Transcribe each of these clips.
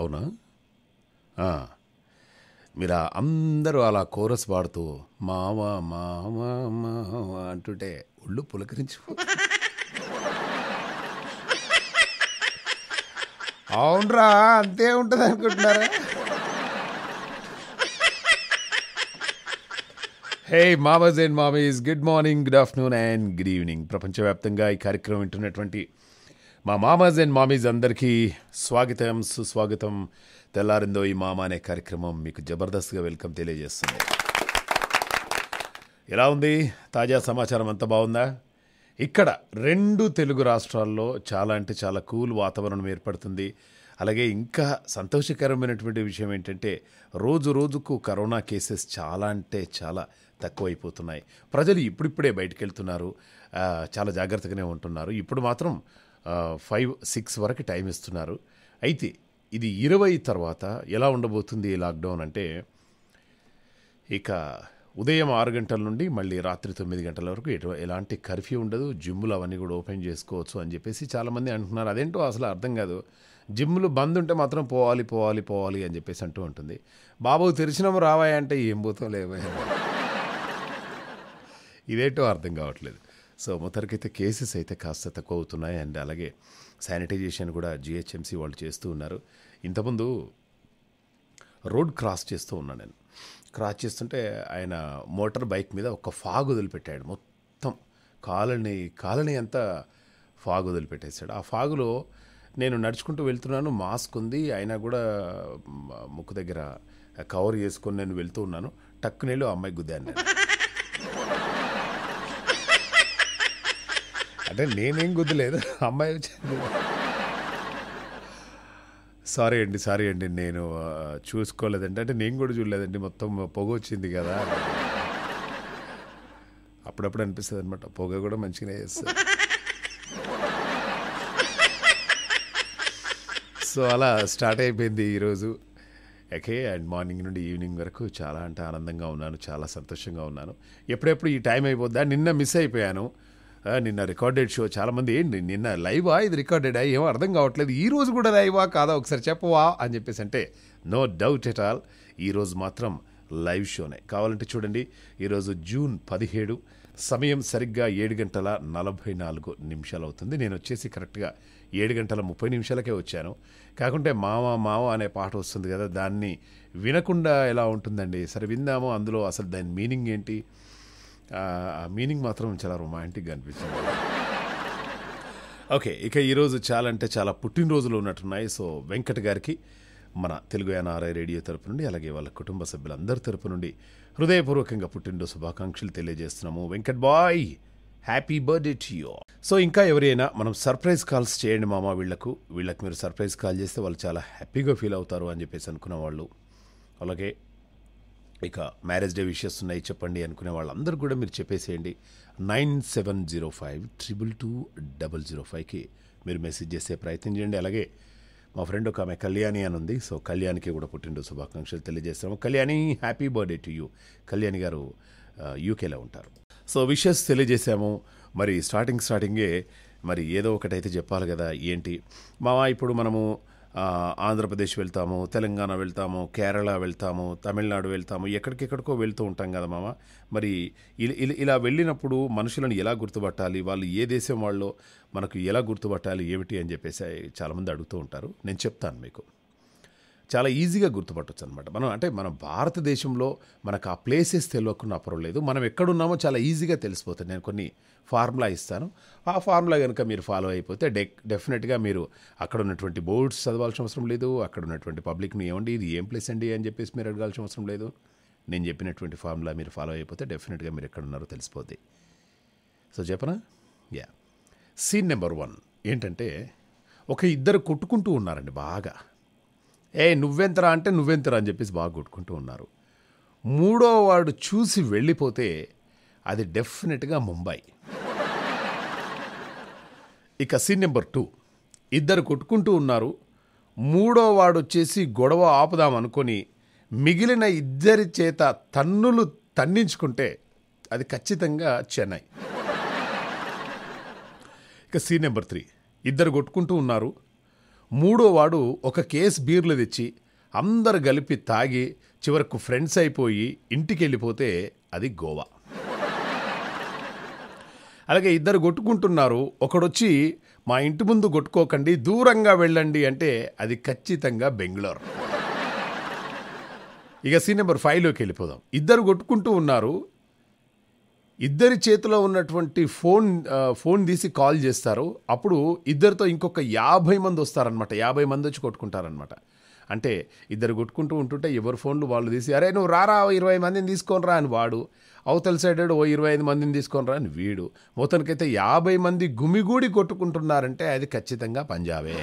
అవునా మీరు అందరూ అలా కోరస్ పాడుతూ మావా మావా మావా అంటుంటే ఒళ్ళు పులకరించు అవునరా అంతే ఉంటుంది అనుకుంటున్నారా హే మామజ్ అండ్ మామీస్ good morning good afternoon and good evening ప్రపంచవ్యాప్తంగా ఈ కార్యక్రమం వింటున్నటువంటి మా మామాజ్ అండ్ మామీజ్ అందరికీ స్వాగతం సుస్వాగతం తెల్లారిందో ఈ మామ అనే కార్యక్రమం మీకు జబర్దస్త్గా వెల్కమ్ తెలియజేస్తుంది ఎలా ఉంది తాజా సమాచారం అంతా బాగుందా ఇక్కడ రెండు తెలుగు రాష్ట్రాల్లో చాలా అంటే చాలా కూల్ వాతావరణం ఏర్పడుతుంది అలాగే ఇంకా సంతోషకరమైనటువంటి విషయం ఏంటంటే రోజు రోజుకు కరోనా కేసెస్ చాలా అంటే చాలా తక్కువైపోతున్నాయి ప్రజలు ఇప్పుడిప్పుడే బయటకు వెళ్తున్నారు చాలా జాగ్రత్తగానే ఉంటున్నారు ఇప్పుడు మాత్రం ఫైవ్ సిక్స్ వరకు టైం ఇస్తున్నారు అయితే ఇది ఇరవై తర్వాత ఎలా ఉండబోతుంది లాక్డౌన్ అంటే ఇక ఉదయం ఆరు గంటల నుండి మళ్ళీ రాత్రి తొమ్మిది గంటల వరకు ఎటు ఎలాంటి కర్ఫ్యూ ఉండదు జిమ్లు అవన్నీ కూడా ఓపెన్ చేసుకోవచ్చు అని చెప్పేసి చాలామంది అంటున్నారు అదేంటో అసలు అర్థం కాదు జిమ్లు బంద్ ఉంటే మాత్రం పోవాలి పోవాలి పోవాలి అని చెప్పేసి అంటూ ఉంటుంది బాబు తెరిచినాము రావాయంటే ఏం పోతాం లేవా ఇదేటో అర్థం కావట్లేదు సో మొత్తానికైతే కేసెస్ అయితే కాస్త తక్కువ అవుతున్నాయి అండ్ అలాగే శానిటైజేషన్ కూడా జిహెచ్ఎంసీ వాళ్ళు చేస్తూ ఉన్నారు ఇంతకుముందు రోడ్ క్రాస్ చేస్తూ ఉన్నాను నేను క్రాస్ చేస్తుంటే ఆయన మోటార్ బైక్ మీద ఒక ఫాగ్ వదిలిపెట్టాడు మొత్తం కాలనీ కాలనీ అంతా ఫాగ్ వదిలిపెట్టేశాడు ఆ ఫాగులో నేను నడుచుకుంటూ వెళ్తున్నాను మాస్క్ ఉంది అయినా కూడా ముక్కు దగ్గర కవర్ చేసుకొని నేను వెళ్తూ ఉన్నాను టక్కు నీళ్ళు అమ్మాయి గుద్దాను అంటే నేనేం గుద్దలేదు అమ్మాయి వచ్చింది సారీ అండి సారీ అండి నేను చూసుకోలేదండి అంటే నేను కూడా చూడలేదండి మొత్తం పొగ వచ్చింది కదా అప్పుడప్పుడు అనిపిస్తుంది అనమాట పొగ కూడా మంచిగానే చేస్తుంది సో అలా స్టార్ట్ అయిపోయింది ఈరోజు ఓకే అండ్ మార్నింగ్ నుండి ఈవినింగ్ వరకు చాలా అంటే ఆనందంగా ఉన్నాను చాలా సంతోషంగా ఉన్నాను ఎప్పుడెప్పుడు ఈ టైం అయిపోద్దా నిన్న మిస్ అయిపోయాను నిన్న రికార్డెడ్ షో చాలామంది ఏంటి నిన్న లైవా ఇది రికార్డెడ్ రికార్డెడా ఏమో అర్థం కావట్లేదు ఈ రోజు కూడా లైవా కాదా ఒకసారి చెప్పవా అని చెప్పేసి అంటే నో డౌట్ ఎట్ ఆల్ ఈరోజు మాత్రం లైవ్ షోనే కావాలంటే చూడండి ఈరోజు జూన్ పదిహేడు సమయం సరిగ్గా ఏడు గంటల నలభై నాలుగు నిమిషాలు అవుతుంది నేను వచ్చేసి కరెక్ట్గా ఏడు గంటల ముప్పై నిమిషాలకే వచ్చాను కాకుంటే మావా మావా అనే పాట వస్తుంది కదా దాన్ని వినకుండా ఎలా ఉంటుందండి సరే విందాము అందులో అసలు దాని మీనింగ్ ఏంటి ఆ మీనింగ్ మాత్రం చాలా రొమాంటిక్గా అనిపించింది ఓకే ఇక ఈరోజు చాలా అంటే చాలా పుట్టినరోజులు ఉన్నట్టున్నాయి సో వెంకట్ గారికి మన తెలుగు ఎన్ఆర్ఐ రేడియో తరపు నుండి అలాగే వాళ్ళ కుటుంబ సభ్యులందరి తరపు నుండి హృదయపూర్వకంగా పుట్టినరోజు శుభాకాంక్షలు తెలియజేస్తున్నాము వెంకట్ బాయ్ happy birthday to you so ఇంకా ఎవరైనా మనం సర్ప్రైజ్ కాల్స్ చేయండి మామ వీళ్లకు వీళ్ళకి మీరు సర్ప్రైజ్ కాల్ చేస్తే వాళ్ళు చాలా హ్యాపీగా ఫీల్ అవుతారు అని చెప్పేసి అనుకున్న వాళ్ళు అలాగే ఇక మ్యారేజ్ డే విషయస్ ఉన్నాయి చెప్పండి అనుకునే వాళ్ళందరూ కూడా మీరు చెప్పేసేయండి nine seven zero five triple two double zero ఫైవ్కి మీరు మెసేజ్ చేసే ప్రయత్నం చేయండి అలాగే మా ఫ్రెండ్ ఒక ఆమె కళ్యాణి అని ఉంది సో కళ్యాణికి కూడా పుట్టినరోజు శుభాకాంక్షలు తెలియజేస్తాము Kalyani happy birthday to you Kalyani గారు యూకేలో ఉంటారు సో విషెస్ తెలియజేశాము మరి స్టార్టింగ్ స్టార్టింగే మరి ఏదో ఒకటైతే చెప్పాలి కదా ఏంటి మావా ఇప్పుడు మనము ఆంధ్రప్రదేశ్ వెళ్తాము తెలంగాణ వెళ్తాము కేరళ వెళ్తాము తమిళనాడు వెళ్తాము ఎక్కడికెక్కడికో వెళ్తూ ఉంటాం కదా మామ మరి ఇలా వెళ్ళినప్పుడు మనుషులను ఎలా గుర్తుపట్టాలి వాళ్ళు ఏ దేశం వాళ్ళు మనకు ఎలా గుర్తుపట్టాలి ఏమిటి అని చెప్పేసి చాలామంది అడుగుతూ ఉంటారు నేను చెప్తాను మీకు చాలా ఈజీగా గుర్తుపట్టవచ్చు అనమాట మనం అంటే మన భారతదేశంలో మనకు ఆ ప్లేసెస్ తెలియకుండా పర్వాలేదు మనం ఎక్కడున్నామో చాలా ఈజీగా తెలిసిపోతుంది నేను కొన్ని ఫార్ములా ఇస్తాను ఆ ఫార్ములా కనుక మీరు ఫాలో అయిపోతే డె డెఫినెట్గా మీరు అక్కడ ఉన్నటువంటి బోర్డ్స్ చదవాల్సిన అవసరం లేదు అక్కడ ఉన్నటువంటి పబ్లిక్ని ఏమండి ఇది ఏం ప్లేస్ అండి అని చెప్పేసి మీరు అడగాల్సిన అవసరం లేదు నేను చెప్పినటువంటి ఫార్ములా మీరు ఫాలో అయిపోతే డెఫినెట్గా మీరు ఎక్కడ ఉన్నారో తెలిసిపోద్ది సో చెప్పనా యా సీన్ నెంబర్ వన్ ఏంటంటే ఒక ఇద్దరు కొట్టుకుంటూ ఉన్నారండి బాగా ఏ నువ్వెంతరా అంటే నువ్వెంతరా అని చెప్పేసి బాగా కొట్టుకుంటూ ఉన్నారు మూడో వాడు చూసి వెళ్ళిపోతే అది డెఫినెట్గా ముంబై ఇక సీన్ నెంబర్ టూ ఇద్దరు కొట్టుకుంటూ ఉన్నారు మూడో వాడు వచ్చేసి గొడవ ఆపుదాం అనుకొని మిగిలిన ఇద్దరి చేత తన్నులు తన్నించుకుంటే అది ఖచ్చితంగా చెన్నై ఇక సీన్ నెంబర్ త్రీ ఇద్దరు కొట్టుకుంటూ ఉన్నారు మూడోవాడు ఒక కేస్ బీర్లు తెచ్చి అందరు కలిపి తాగి చివరకు ఫ్రెండ్స్ అయిపోయి ఇంటికి వెళ్ళిపోతే అది గోవా అలాగే ఇద్దరు కొట్టుకుంటున్నారు ఒకడొచ్చి మా ఇంటి ముందు కొట్టుకోకండి దూరంగా వెళ్ళండి అంటే అది ఖచ్చితంగా బెంగళూరు ఇక సీన్ నెంబర్ ఫైవ్లోకి వెళ్ళిపోదాం ఇద్దరు కొట్టుకుంటూ ఉన్నారు ఇద్దరి చేతిలో ఉన్నటువంటి ఫోన్ ఫోన్ తీసి కాల్ చేస్తారు అప్పుడు ఇద్దరితో ఇంకొక యాభై మంది వస్తారనమాట యాభై మంది వచ్చి కొట్టుకుంటారనమాట అంటే ఇద్దరు కొట్టుకుంటూ ఉంటుంటే ఎవరు ఫోన్లు వాళ్ళు తీసి అరే నువ్వు రారా ఇరవై మందిని తీసుకొని రా అని వాడు అవతల సైడ్ ఓ ఇరవై ఐదు మందిని తీసుకొని రా అని వీడు మొత్తానికైతే యాభై మంది గుమిగూడి కొట్టుకుంటున్నారంటే అది ఖచ్చితంగా పంజాబే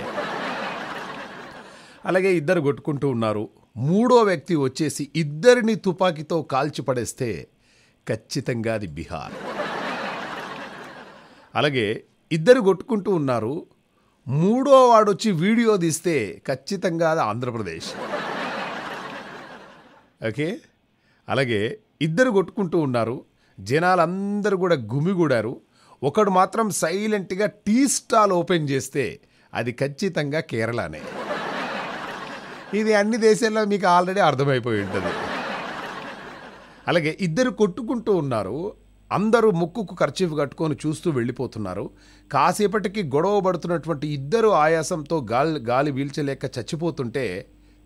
అలాగే ఇద్దరు కొట్టుకుంటూ ఉన్నారు మూడో వ్యక్తి వచ్చేసి ఇద్దరిని తుపాకీతో కాల్చి పడేస్తే ఖచ్చితంగా అది బీహార్ అలాగే ఇద్దరు కొట్టుకుంటూ ఉన్నారు మూడో వాడొచ్చి వీడియో తీస్తే ఖచ్చితంగా అది ఆంధ్రప్రదేశ్ ఓకే అలాగే ఇద్దరు కొట్టుకుంటూ ఉన్నారు జనాలందరూ కూడా గుమిగూడారు ఒకడు మాత్రం సైలెంట్గా టీ స్టాల్ ఓపెన్ చేస్తే అది ఖచ్చితంగా కేరళనే ఇది అన్ని దేశాల్లో మీకు ఆల్రెడీ అర్థమైపోయి ఉంటుంది అలాగే ఇద్దరు కొట్టుకుంటూ ఉన్నారు అందరూ ముక్కుకు ఖర్చీఫ్ కట్టుకొని చూస్తూ వెళ్ళిపోతున్నారు కాసేపటికి గొడవ పడుతున్నటువంటి ఇద్దరు ఆయాసంతో గాలి గాలి వీల్చలేక చచ్చిపోతుంటే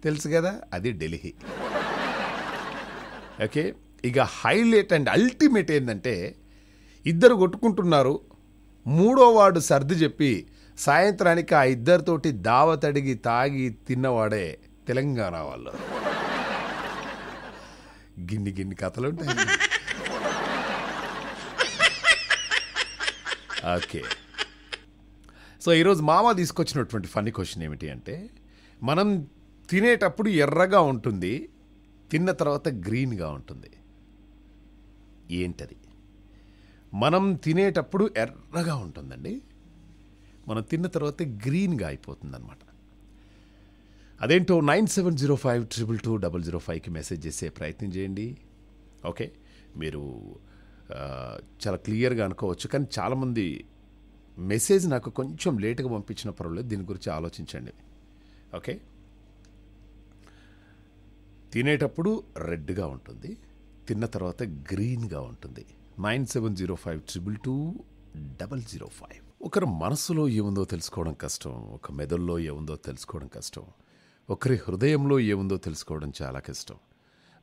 తెలుసు కదా అది ఢిల్లీ ఓకే ఇక హైలైట్ అండ్ అల్టిమేట్ ఏంటంటే ఇద్దరు కొట్టుకుంటున్నారు మూడో వాడు సర్ది చెప్పి సాయంత్రానికి ఆ ఇద్దరితోటి దావతడిగి తాగి తిన్నవాడే తెలంగాణ వాళ్ళు గిన్ని గిన్ని కథలు ఉంటాయి ఓకే సో ఈరోజు మామ తీసుకొచ్చినటువంటి ఫన్నీ క్వశ్చన్ ఏమిటి అంటే మనం తినేటప్పుడు ఎర్రగా ఉంటుంది తిన్న తర్వాత గ్రీన్గా ఉంటుంది ఏంటది మనం తినేటప్పుడు ఎర్రగా ఉంటుందండి మనం తిన్న తర్వాత గ్రీన్గా అయిపోతుంది అనమాట అదేంటో nine seven zero five triple two double zero ఫైవ్కి మెసేజ్ చేసే ప్రయత్నం చేయండి ఓకే మీరు చాలా క్లియర్గా అనుకోవచ్చు కానీ చాలామంది మెసేజ్ నాకు కొంచెం లేట్గా పంపించిన పర్వాలేదు దీని గురించి ఆలోచించండి ఓకే తినేటప్పుడు రెడ్గా ఉంటుంది తిన్న తర్వాత గ్రీన్గా ఉంటుంది nine seven zero five triple two double zero five ఒకరి మనసులో ఏముందో తెలుసుకోవడం కష్టం ఒక మెదడులో ఏముందో తెలుసుకోవడం కష్టం ఒకరి హృదయంలో ఏముందో తెలుసుకోవడం చాలా కష్టం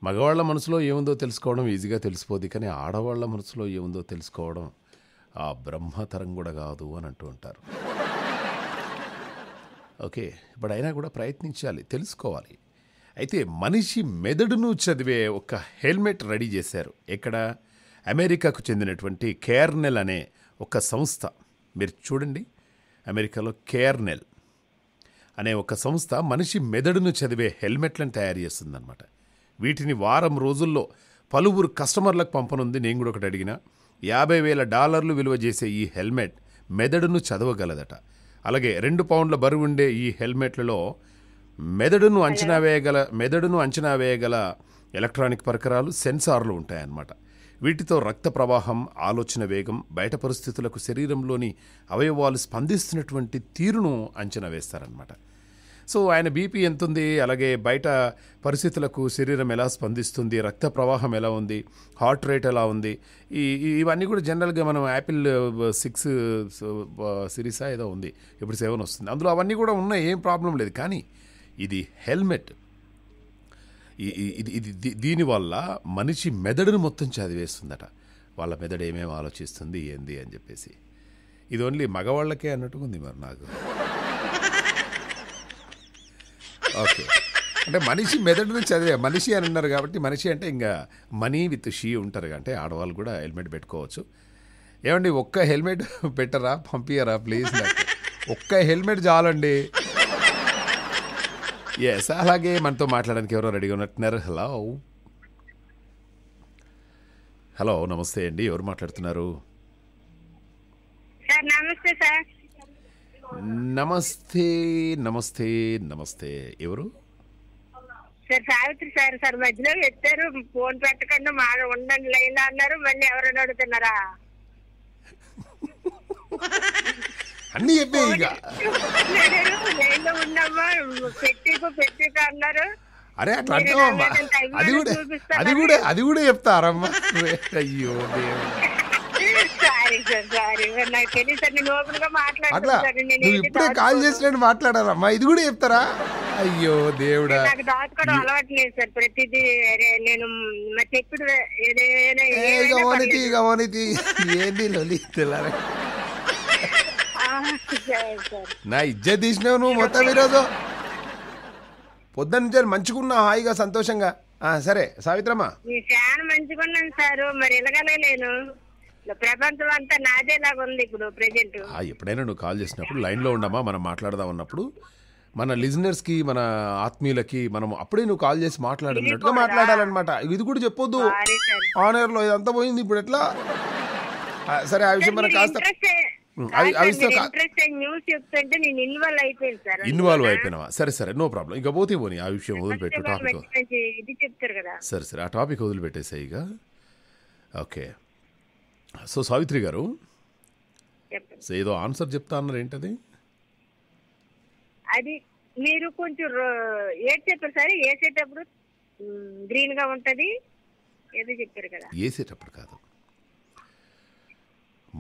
మగవాళ్ళ మనసులో ఏముందో తెలుసుకోవడం ఈజీగా తెలిసిపోద్ది కానీ ఆడవాళ్ళ మనసులో ఏముందో తెలుసుకోవడం ఆ బ్రహ్మతరం కూడా కాదు అని అంటూ ఉంటారు ఓకే ఇప్పుడు అయినా కూడా ప్రయత్నించాలి తెలుసుకోవాలి అయితే మనిషి మెదడును చదివే ఒక హెల్మెట్ రెడీ చేశారు ఇక్కడ అమెరికాకు చెందినటువంటి కేర్నెల్ అనే ఒక సంస్థ మీరు చూడండి అమెరికాలో కేర్నెల్ అనే ఒక సంస్థ మనిషి మెదడును చదివే హెల్మెట్లను తయారు చేస్తుందన్నమాట వీటిని వారం రోజుల్లో పలువురు కస్టమర్లకు పంపనుంది నేను కూడా ఒకటి అడిగిన యాభై వేల డాలర్లు విలువ చేసే ఈ హెల్మెట్ మెదడును చదవగలదట అలాగే రెండు పౌండ్ల బరువు ఉండే ఈ హెల్మెట్లలో మెదడును అంచనా వేయగల మెదడును అంచనా వేయగల ఎలక్ట్రానిక్ పరికరాలు సెన్సార్లు ఉంటాయన్నమాట వీటితో రక్త ప్రవాహం ఆలోచన వేగం బయట పరిస్థితులకు శరీరంలోని అవయవాలు స్పందిస్తున్నటువంటి తీరును అంచనా వేస్తారనమాట సో ఆయన బీపీ ఎంత ఉంది అలాగే బయట పరిస్థితులకు శరీరం ఎలా స్పందిస్తుంది రక్త ప్రవాహం ఎలా ఉంది హార్ట్ రేట్ ఎలా ఉంది ఈ ఇవన్నీ కూడా జనరల్గా మనం యాపిల్ సిక్స్ సిరీసా ఏదో ఉంది ఇప్పుడు సెవెన్ వస్తుంది అందులో అవన్నీ కూడా ఉన్నాయి ఏం ప్రాబ్లం లేదు కానీ ఇది హెల్మెట్ ఇది ఇది దీనివల్ల మనిషి మెదడును మొత్తం చదివేస్తుందట వాళ్ళ మెదడు ఏమేమి ఆలోచిస్తుంది ఏంది అని చెప్పేసి ఇది ఓన్లీ మగవాళ్ళకే అన్నట్టుగా ఉంది మరి నాకు ఓకే అంటే మనిషి మెదడుని చదివే మనిషి అని అన్నారు కాబట్టి మనిషి అంటే ఇంకా మనీ విత్ షీ ఉంటారు అంటే ఆడవాళ్ళు కూడా హెల్మెట్ పెట్టుకోవచ్చు ఏమండి ఒక్క హెల్మెట్ పెట్టరా పంపించరా ప్లీజ్ ఒక్క హెల్మెట్ చాలండి ఎస్ అలాగే మనతో మాట్లాడడానికి ఎవరో రెడీగా ఉన్నట్టున్నారు హలో హలో నమస్తే అండి ఎవరు మాట్లాడుతున్నారు నమస్తే నమస్తే నమస్తే ఎవరు సార్ సావిత్రి సార్ సార్ మధ్యలో పెట్టారు ఫోన్ పెట్టకుండా మా ఉండండి లైన్ అన్నారు మళ్ళీ ఎవరైనా అడుగుతున్నారా అన్ని చెప్పే ఇక లైన్ లో ఉన్నామా పెట్టికు పెట్టికు అన్నారు అరే అట్లా అంటావమ్మా అది కూడా అది కూడా అది కూడా చెప్తారమ్మా అయ్యో దేవుడు సారీ సార్ సారీ ఓపెన్ నువ్వు ఇప్పుడే కాల్ చేసినట్టు మాట్లాడారమ్మా ఇది కూడా చెప్తారా అయ్యో దేవుడా నాకు దాచుకోవడం సార్ నేను గమనితి గమనితి ఏంది లొలి తెల్లారా నా ఇజ్జ తీసినావు నువ్వు మొత్తం ఈరోజు పొద్దున్న మంచుకున్నా హాయిగా సంతోషంగా సరే సావిత్రమ్మ మంచుకున్నాను సారు మరి ఇలాగలేను ప్రపంచం అంతా ఉంది ఇప్పుడు ప్రెజెంట్ ఎప్పుడైనా నువ్వు కాల్ చేసినప్పుడు లైన్లో ఉండమా మనం మాట్లాడదాం అన్నప్పుడు మన లిజనర్స్ కి మన ఆత్మీయులకి మనం అప్పుడే నువ్వు కాల్ చేసి మాట్లాడినట్టుగా మాట్లాడాలన్నమాట ఇది కూడా చెప్పొద్దు ఆనర్ లో ఇదంతా పోయింది ఇప్పుడు ఎట్లా సరే ఆ విషయం మనం కాస్త ఇన్వాల్వ్ అయిపోయినావా సరే సరే నో ప్రాబ్లం ఇక పోతే పోనీ ఆ విషయం వదిలిపెట్టు టాపిక్ సరే సరే ఆ టాపిక్ వదిలిపెట్టేసాయి ఇక ఓకే సో సావిత్రి గారు ఏదో ఆన్సర్ చెప్తా అన్నారు ఏంటది అది మీరు కొంచెం ఏది చెప్పారు సరే వేసేటప్పుడు గ్రీన్ గా ఉంటది ఏదో చెప్పారు కదా వేసేటప్పుడు కాదు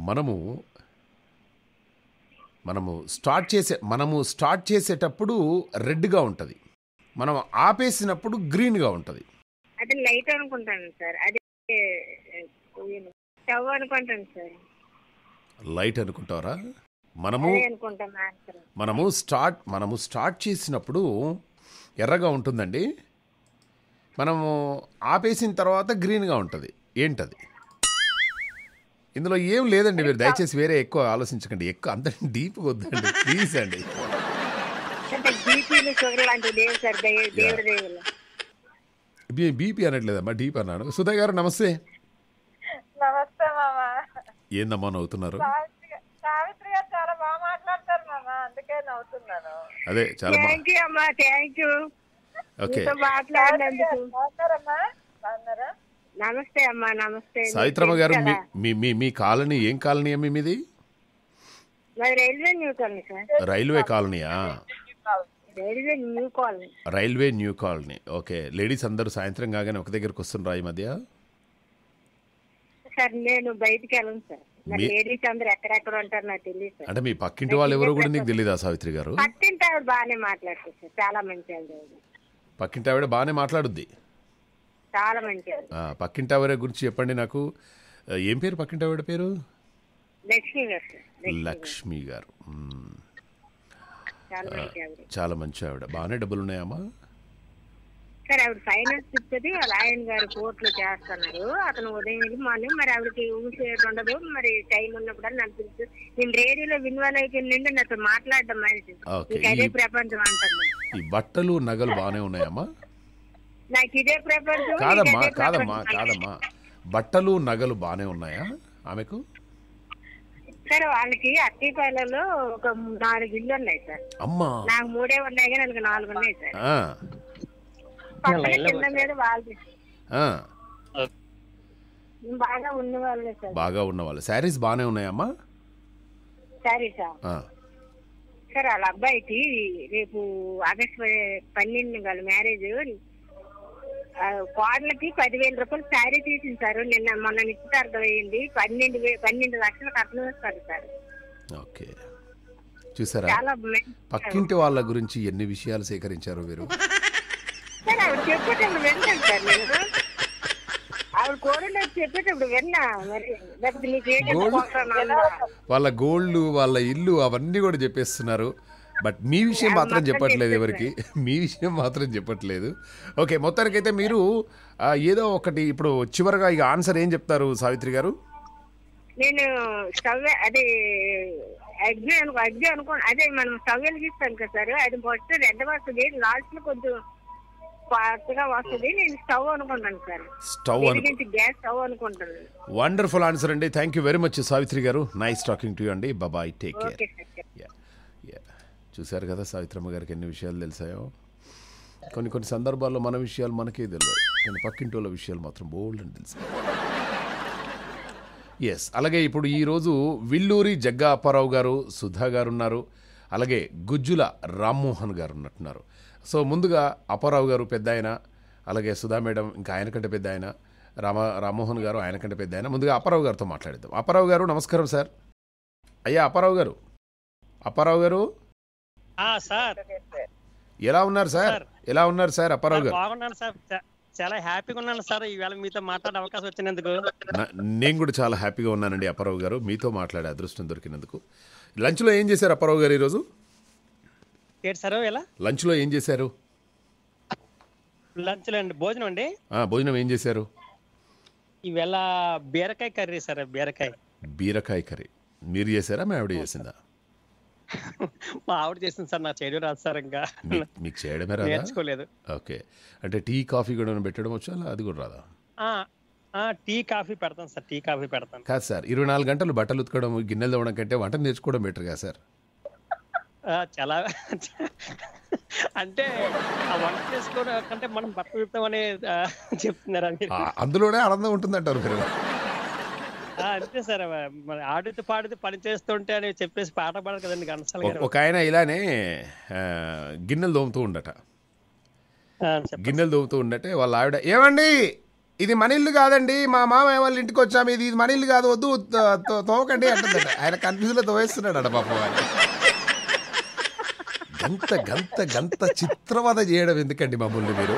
మనము మనము స్టార్ట్ చేసే మనము స్టార్ట్ చేసేటప్పుడు రెడ్గా ఉంటుంది మనం ఆపేసినప్పుడు గ్రీన్గా ఉంటుంది అది లైట్ అనుకుంటాను సార్ అది లైట్ అనుకుంటారా మనము మనము స్టార్ట్ మనము స్టార్ట్ చేసినప్పుడు ఎర్రగా ఉంటుందండి మనము ఆపేసిన తర్వాత గ్రీన్గా ఉంటుంది ఏంటది ఇందులో ఏం లేదండి మీరు దయచేసి వేరే ఎక్కువ ఆలోచించకండి ఎక్కువ అంత డీప్గా వద్దండి ప్లీజ్ అండి బీపీ అనట్లేదమ్మా డీప్ అన్నాను సుధా గారు నమస్తే ఏందమ్మా నవ్వుతున్నారు అదే చాలా ఓకే నమస్తే అమ్మా నమస్తే సావిత్రమ్మ గారు మీ మీ కాలనీ ఏం కాలనీ అమ్మ మీది రైల్వే న్యూ కాలనీ రైల్వే కాలనీయా railway new colony railway new colony okay ladies అందరూ సాయంత్రం కాగానే ఒక దగ్గరకు వస్తున్నారా ఈ మధ్య సార్ నేను బయటికి వెళ్ళను సార్ అందరు ఎక్కడెక్కడ ఉంటారు అంటే మీ పక్కింటి వాళ్ళు ఎవరు కూడా నీకు తెలియదా సావిత్రి గారు పక్కింటి ఆవిడ బాగానే మాట్లాడుతుంది చాలా మంచి ఆవిడ పక్కింటి ఆవిడ బాగానే మాట్లాడుద్ది చాలా మంచి పక్కింటి ఆవిడ గురించి చెప్పండి నాకు ఏం పేరు పక్కింటి ఆవిడ పేరు లక్ష్మి గారు లక్ష్మి గారు చాలా మంచి చాలా మంచి ఆవిడ బాగానే డబ్బులు ఉన్నాయమ్మా సరే ఆవిడ ఫైనాన్స్ ఇచ్చేది వాళ్ళ ఆయన గారు కోర్టులో చేస్తున్నారు అతను ఉదయం మార్నింగ్ మరి ఆవిడకి ఊసి ఉండదు మరి టైం ఉన్నప్పుడు అని నాకు నేను రేడియోలో విన్వాల్ అయిపోయిందంటే నాతో మాట్లాడడం మనిషి అదే ప్రపంచం అంటారు ఈ బట్టలు నగలు బాగానే ఉన్నాయమ్మా నాకు ఇదే ప్రపంచం కాదమ్మా కాదమ్మా కాదమ్మా బట్టలు నగలు బాగానే ఉన్నాయా ఆమెకు సార్ వాళ్ళకి అత్తిపాలలో ఒక నాలుగు ఇల్లు ఉన్నాయి సార్ అమ్మా నాకు మూడే ఉన్నాయి కానీ నాలుగు ఉన్నాయి సార్ పక్కన మీద వాళ్ళది బాగా ఉన్నవాళ్ళే సార్ బాగా ఉన్నవాళ్ళు శారీస్ బాగానే ఉన్నాయమ్మా సారీ సార్ సార్ వాళ్ళ అబ్బాయికి రేపు ఆగస్ట్ పన్నెండు వాళ్ళ మ్యారేజ్ కోడలకి పదివేల రూపాయలు శారీ తీసింది సార్ నిన్న మొన్న నిశ్చితార్థం అయింది పన్నెండు పన్నెండు లక్షలు కట్నం ఇస్తారు సార్ ఓకే చూసారా పక్కింటి వాళ్ళ గురించి ఎన్ని విషయాలు సేకరించారు మీరు సార్ ఆవిడ చెప్పేటప్పుడు వెళ్ళాను సార్ నేను ఆవిడ చెప్పేటప్పుడు విన్నా మరి లేకపోతే వాళ్ళ గోల్డ్ వాళ్ళ ఇల్లు అవన్నీ కూడా చెప్పేస్తున్నారు బట్ మీ విషయం మాత్రం చెప్పట్లేదు ఎవరికి మీ విషయం మాత్రం చెప్పట్లేదు ఓకే మొత్తానికి అయితే మీరు ఏదో ఒకటి ఇప్పుడు చివరిగా ఇక ఆన్సర్ ఏం చెప్తారు సావిత్రి గారు నేను అది అగ్ని అనుకో అగ్ని అనుకో అదే మనం సవ్యలు వెలిగిస్తాం కదా సార్ అది ఫస్ట్ రెండవ వస్తుంది లాస్ట్ లో కొంచెం స్టవ్ వండర్ఫుల్ ఆన్సర్ అండి thank you very much Savitri గారు నైస్ టాకింగ్ టు అండి బాబాయ్ టేక్ కేర్ చూశారు కదా సావిత్రమ్మ గారికి ఎన్ని విషయాలు తెలిసాయో కొన్ని కొన్ని సందర్భాల్లో మన విషయాలు మనకే తెలియదు కొన్ని పక్కింటోళ్ళ విషయాలు మాత్రం బోల్డ్ అని తెలుసు ఎస్ అలాగే ఇప్పుడు ఈరోజు విల్లూరి జగ్గా అప్పారావు గారు సుధా గారు ఉన్నారు అలాగే గుజ్జుల రామ్మోహన్ గారు ఉన్నట్టున్నారు సో ముందుగా అప్పారావు గారు పెద్ద ఆయన అలాగే సుధా మేడం ఇంకా ఆయన కంటే పెద్ద ఆయన రామ రామ్మోహన్ గారు ఆయన కంటే పెద్ద ఆయన ముందుగా అప్పారావు గారితో మాట్లాడేద్దాం అప్పారావు గారు నమస్కారం సార్ అయ్యా అప్పారావు గారు అప్పారావు గారు సార్ ఎలా ఉన్నారు సార్ ఎలా ఉన్నారు సార్ అప్పారావు గారు చాలా హ్యాపీగా ఉన్నాను సార్ ఈవేళ మీతో మాట్లాడే అవకాశం వచ్చినందుకు నేను కూడా చాలా హ్యాపీగా ఉన్నానండి అప్పారావు గారు మీతో మాట్లాడే అదృష్టం దొరికినందుకు లంచ్లో ఏం చేశారు అప్పారావు గారు ఈరోజు కేట్ సార్ ఎలా లంచ్ లో ఏం చేశారు లంచ్ లో అండి భోజనం అండి ఆ భోజనం ఏం చేశారు ఇవాళ బీరకాయ కర్రీ సార్ బీరకాయ బీరకాయ కర్రీ మీరు చేశారా మా ఆవిడ చేసిందా మా ఆవిడ చేసింది సార్ నా చేయడం రాదు సార్ ఇంకా మీకు చేయడం నేర్చుకోలేదు ఓకే అంటే టీ కాఫీ కూడా పెట్టడం వచ్చా అది కూడా రాదా టీ కాఫీ పెడతాను సార్ టీ కాఫీ పెడతాను కాదు సార్ ఇరవై నాలుగు గంటలు బట్టలు ఉతకడం గిన్నెలు తవ్వడం కంటే వంట నేర్చుకోవడం బెటర్ కదా సార్ చాలా అంటే వంట చేసుకోవడం కంటే మనం బట్ట విప్పడం అనే చెప్తున్నారు మీరు అందులోనే ఆనందం ఉంటుందంటారు మీరు అంతే సార్ మరి ఆడుతూ పాడుతూ పని చేస్తుంటే అని చెప్పేసి పాట పాడదు కదండి ఘనసాల ఒక ఆయన ఇలానే గిన్నెలు దోముతూ ఉండట గిన్నెలు దోముతూ ఉండటే వాళ్ళ ఆవిడ ఏమండి ఇది మన ఇల్లు కాదండి మా మామయ్య వాళ్ళ ఇంటికి వచ్చాము ఇది ఇది మన ఇల్లు కాదు వద్దు తోకండి అంటుందట ఆయన కన్ఫ్యూజ్లో తోవేస్తున్నాడట పాప వాళ్ళు గంత గంత గంత చిత్రవద చేయడం ఎందుకండి మమ్మల్ని మీరు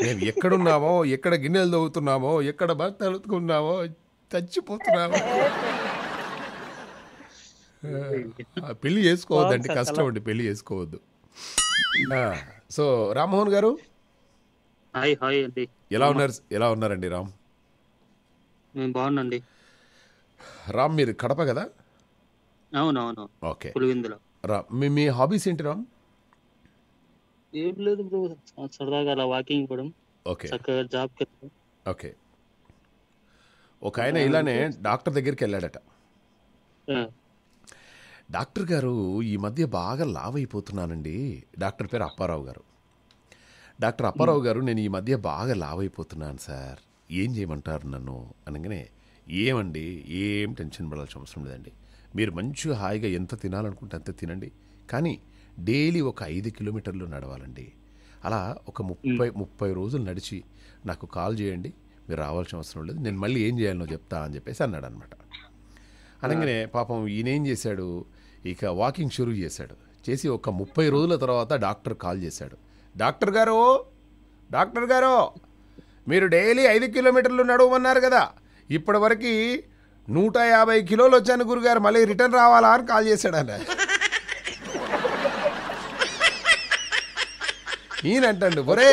మేము ఎక్కడున్నామో ఎక్కడ గిన్నెలు తవ్వుతున్నామో ఎక్కడ భర్త అలుతుకున్నామో చచ్చిపోతున్నామో పెళ్లి చేసుకోవద్దండి కష్టం అండి పెళ్లి చేసుకోవద్దు సో రామ్మోహన్ గారు హాయ్ హాయ్ అండి ఎలా ఉన్నారు ఎలా ఉన్నారండి రామ్ బాగున్నా బాగున్నాండి రామ్ మీరు కడప కదా అవునవును ఓకే పులివిందులో రా మీ మీ హాబీస్ ఏంటి రామ్ ఏం లేదు బ్రో సరదాగా అలా వాకింగ్ ఇవ్వడం ఓకే చక్కగా జాబ్ ఓకే ఒక ఆయన ఇలానే డాక్టర్ దగ్గరికి వెళ్ళాడట డాక్టర్ గారు ఈ మధ్య బాగా లావ్ అయిపోతున్నానండి డాక్టర్ పేరు అప్పారావు గారు డాక్టర్ అప్పారావు గారు నేను ఈ మధ్య బాగా లావ్ అయిపోతున్నాను సార్ ఏం చేయమంటారు నన్ను అనగానే ఏమండి ఏం టెన్షన్ పడాల్సిన అవసరం లేదండి మీరు మంచిగా హాయిగా ఎంత తినాలనుకుంటే అంత తినండి కానీ డైలీ ఒక ఐదు కిలోమీటర్లు నడవాలండి అలా ఒక ముప్పై ముప్పై రోజులు నడిచి నాకు కాల్ చేయండి మీరు రావాల్సిన అవసరం లేదు నేను మళ్ళీ ఏం చేయాలనో చెప్తా అని చెప్పేసి అన్నాడు అనమాట అలాగనే పాపం ఈయనేం చేశాడు ఇక వాకింగ్ షురూ చేశాడు చేసి ఒక ముప్పై రోజుల తర్వాత డాక్టర్ కాల్ చేశాడు డాక్టర్ గారు డాక్టర్ గారు మీరు డైలీ ఐదు కిలోమీటర్లు నడవమన్నారు కదా ఇప్పటివరకు నూట యాభై కిలోలు వచ్చాను గురుగారు మళ్ళీ రిటర్న్ రావాలా అని కాల్ చేశాడన్న ఈయనంటాడు ఒరే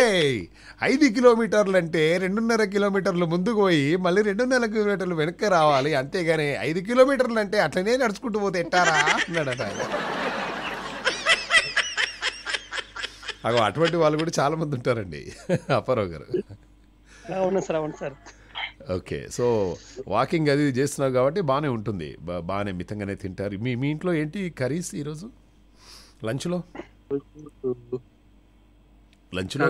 ఐదు కిలోమీటర్లు అంటే రెండున్నర కిలోమీటర్లు ముందుకు పోయి మళ్ళీ రెండున్నర కిలోమీటర్లు వెనక్కి రావాలి అంతేగాని ఐదు కిలోమీటర్లు అంటే అట్లనే నడుచుకుంటూ పోతే ఎట్టారా అన్నాడట అగో అటువంటి వాళ్ళు కూడా చాలా మంది ఉంటారండి అప్పారావు గారు అవును సార్ అవును సార్ ఓకే సో వాకింగ్ అది చేస్తున్నావు కాబట్టి బాగానే ఉంటుంది బాగానే మితంగానే తింటారు మీ మీ ఇంట్లో ఏంటి కర్రీస్ ఈరోజు లంచ్లో లంచ్లో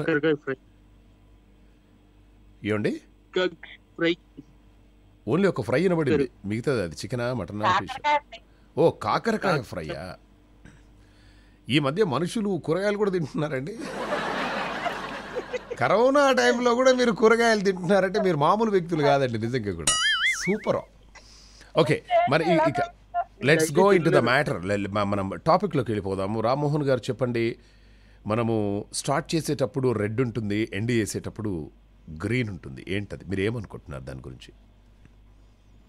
ఏమండి ఓన్లీ ఒక ఫ్రై వినబడింది మిగతాది అది చికెనా మటనా ఫిష్ ఓ కాకరకాయ ఫ్రైయా ఈ మధ్య మనుషులు కూరగాయలు కూడా తింటున్నారండి కరోనా టైంలో కూడా మీరు కూరగాయలు తింటున్నారంటే మీరు మామూలు వ్యక్తులు కాదండి నిజంగా కూడా సూపర్ ఓకే మరి ఇక let's go in to the matter మనం టాపిక్లోకి వెళ్ళిపోదాము రామ్మోహన్ గారు చెప్పండి మనము స్టార్ట్ చేసేటప్పుడు రెడ్ ఉంటుంది ఎండ్ చేసేటప్పుడు గ్రీన్ ఉంటుంది ఏంటది మీరు ఏమనుకుంటున్నారు దాని గురించి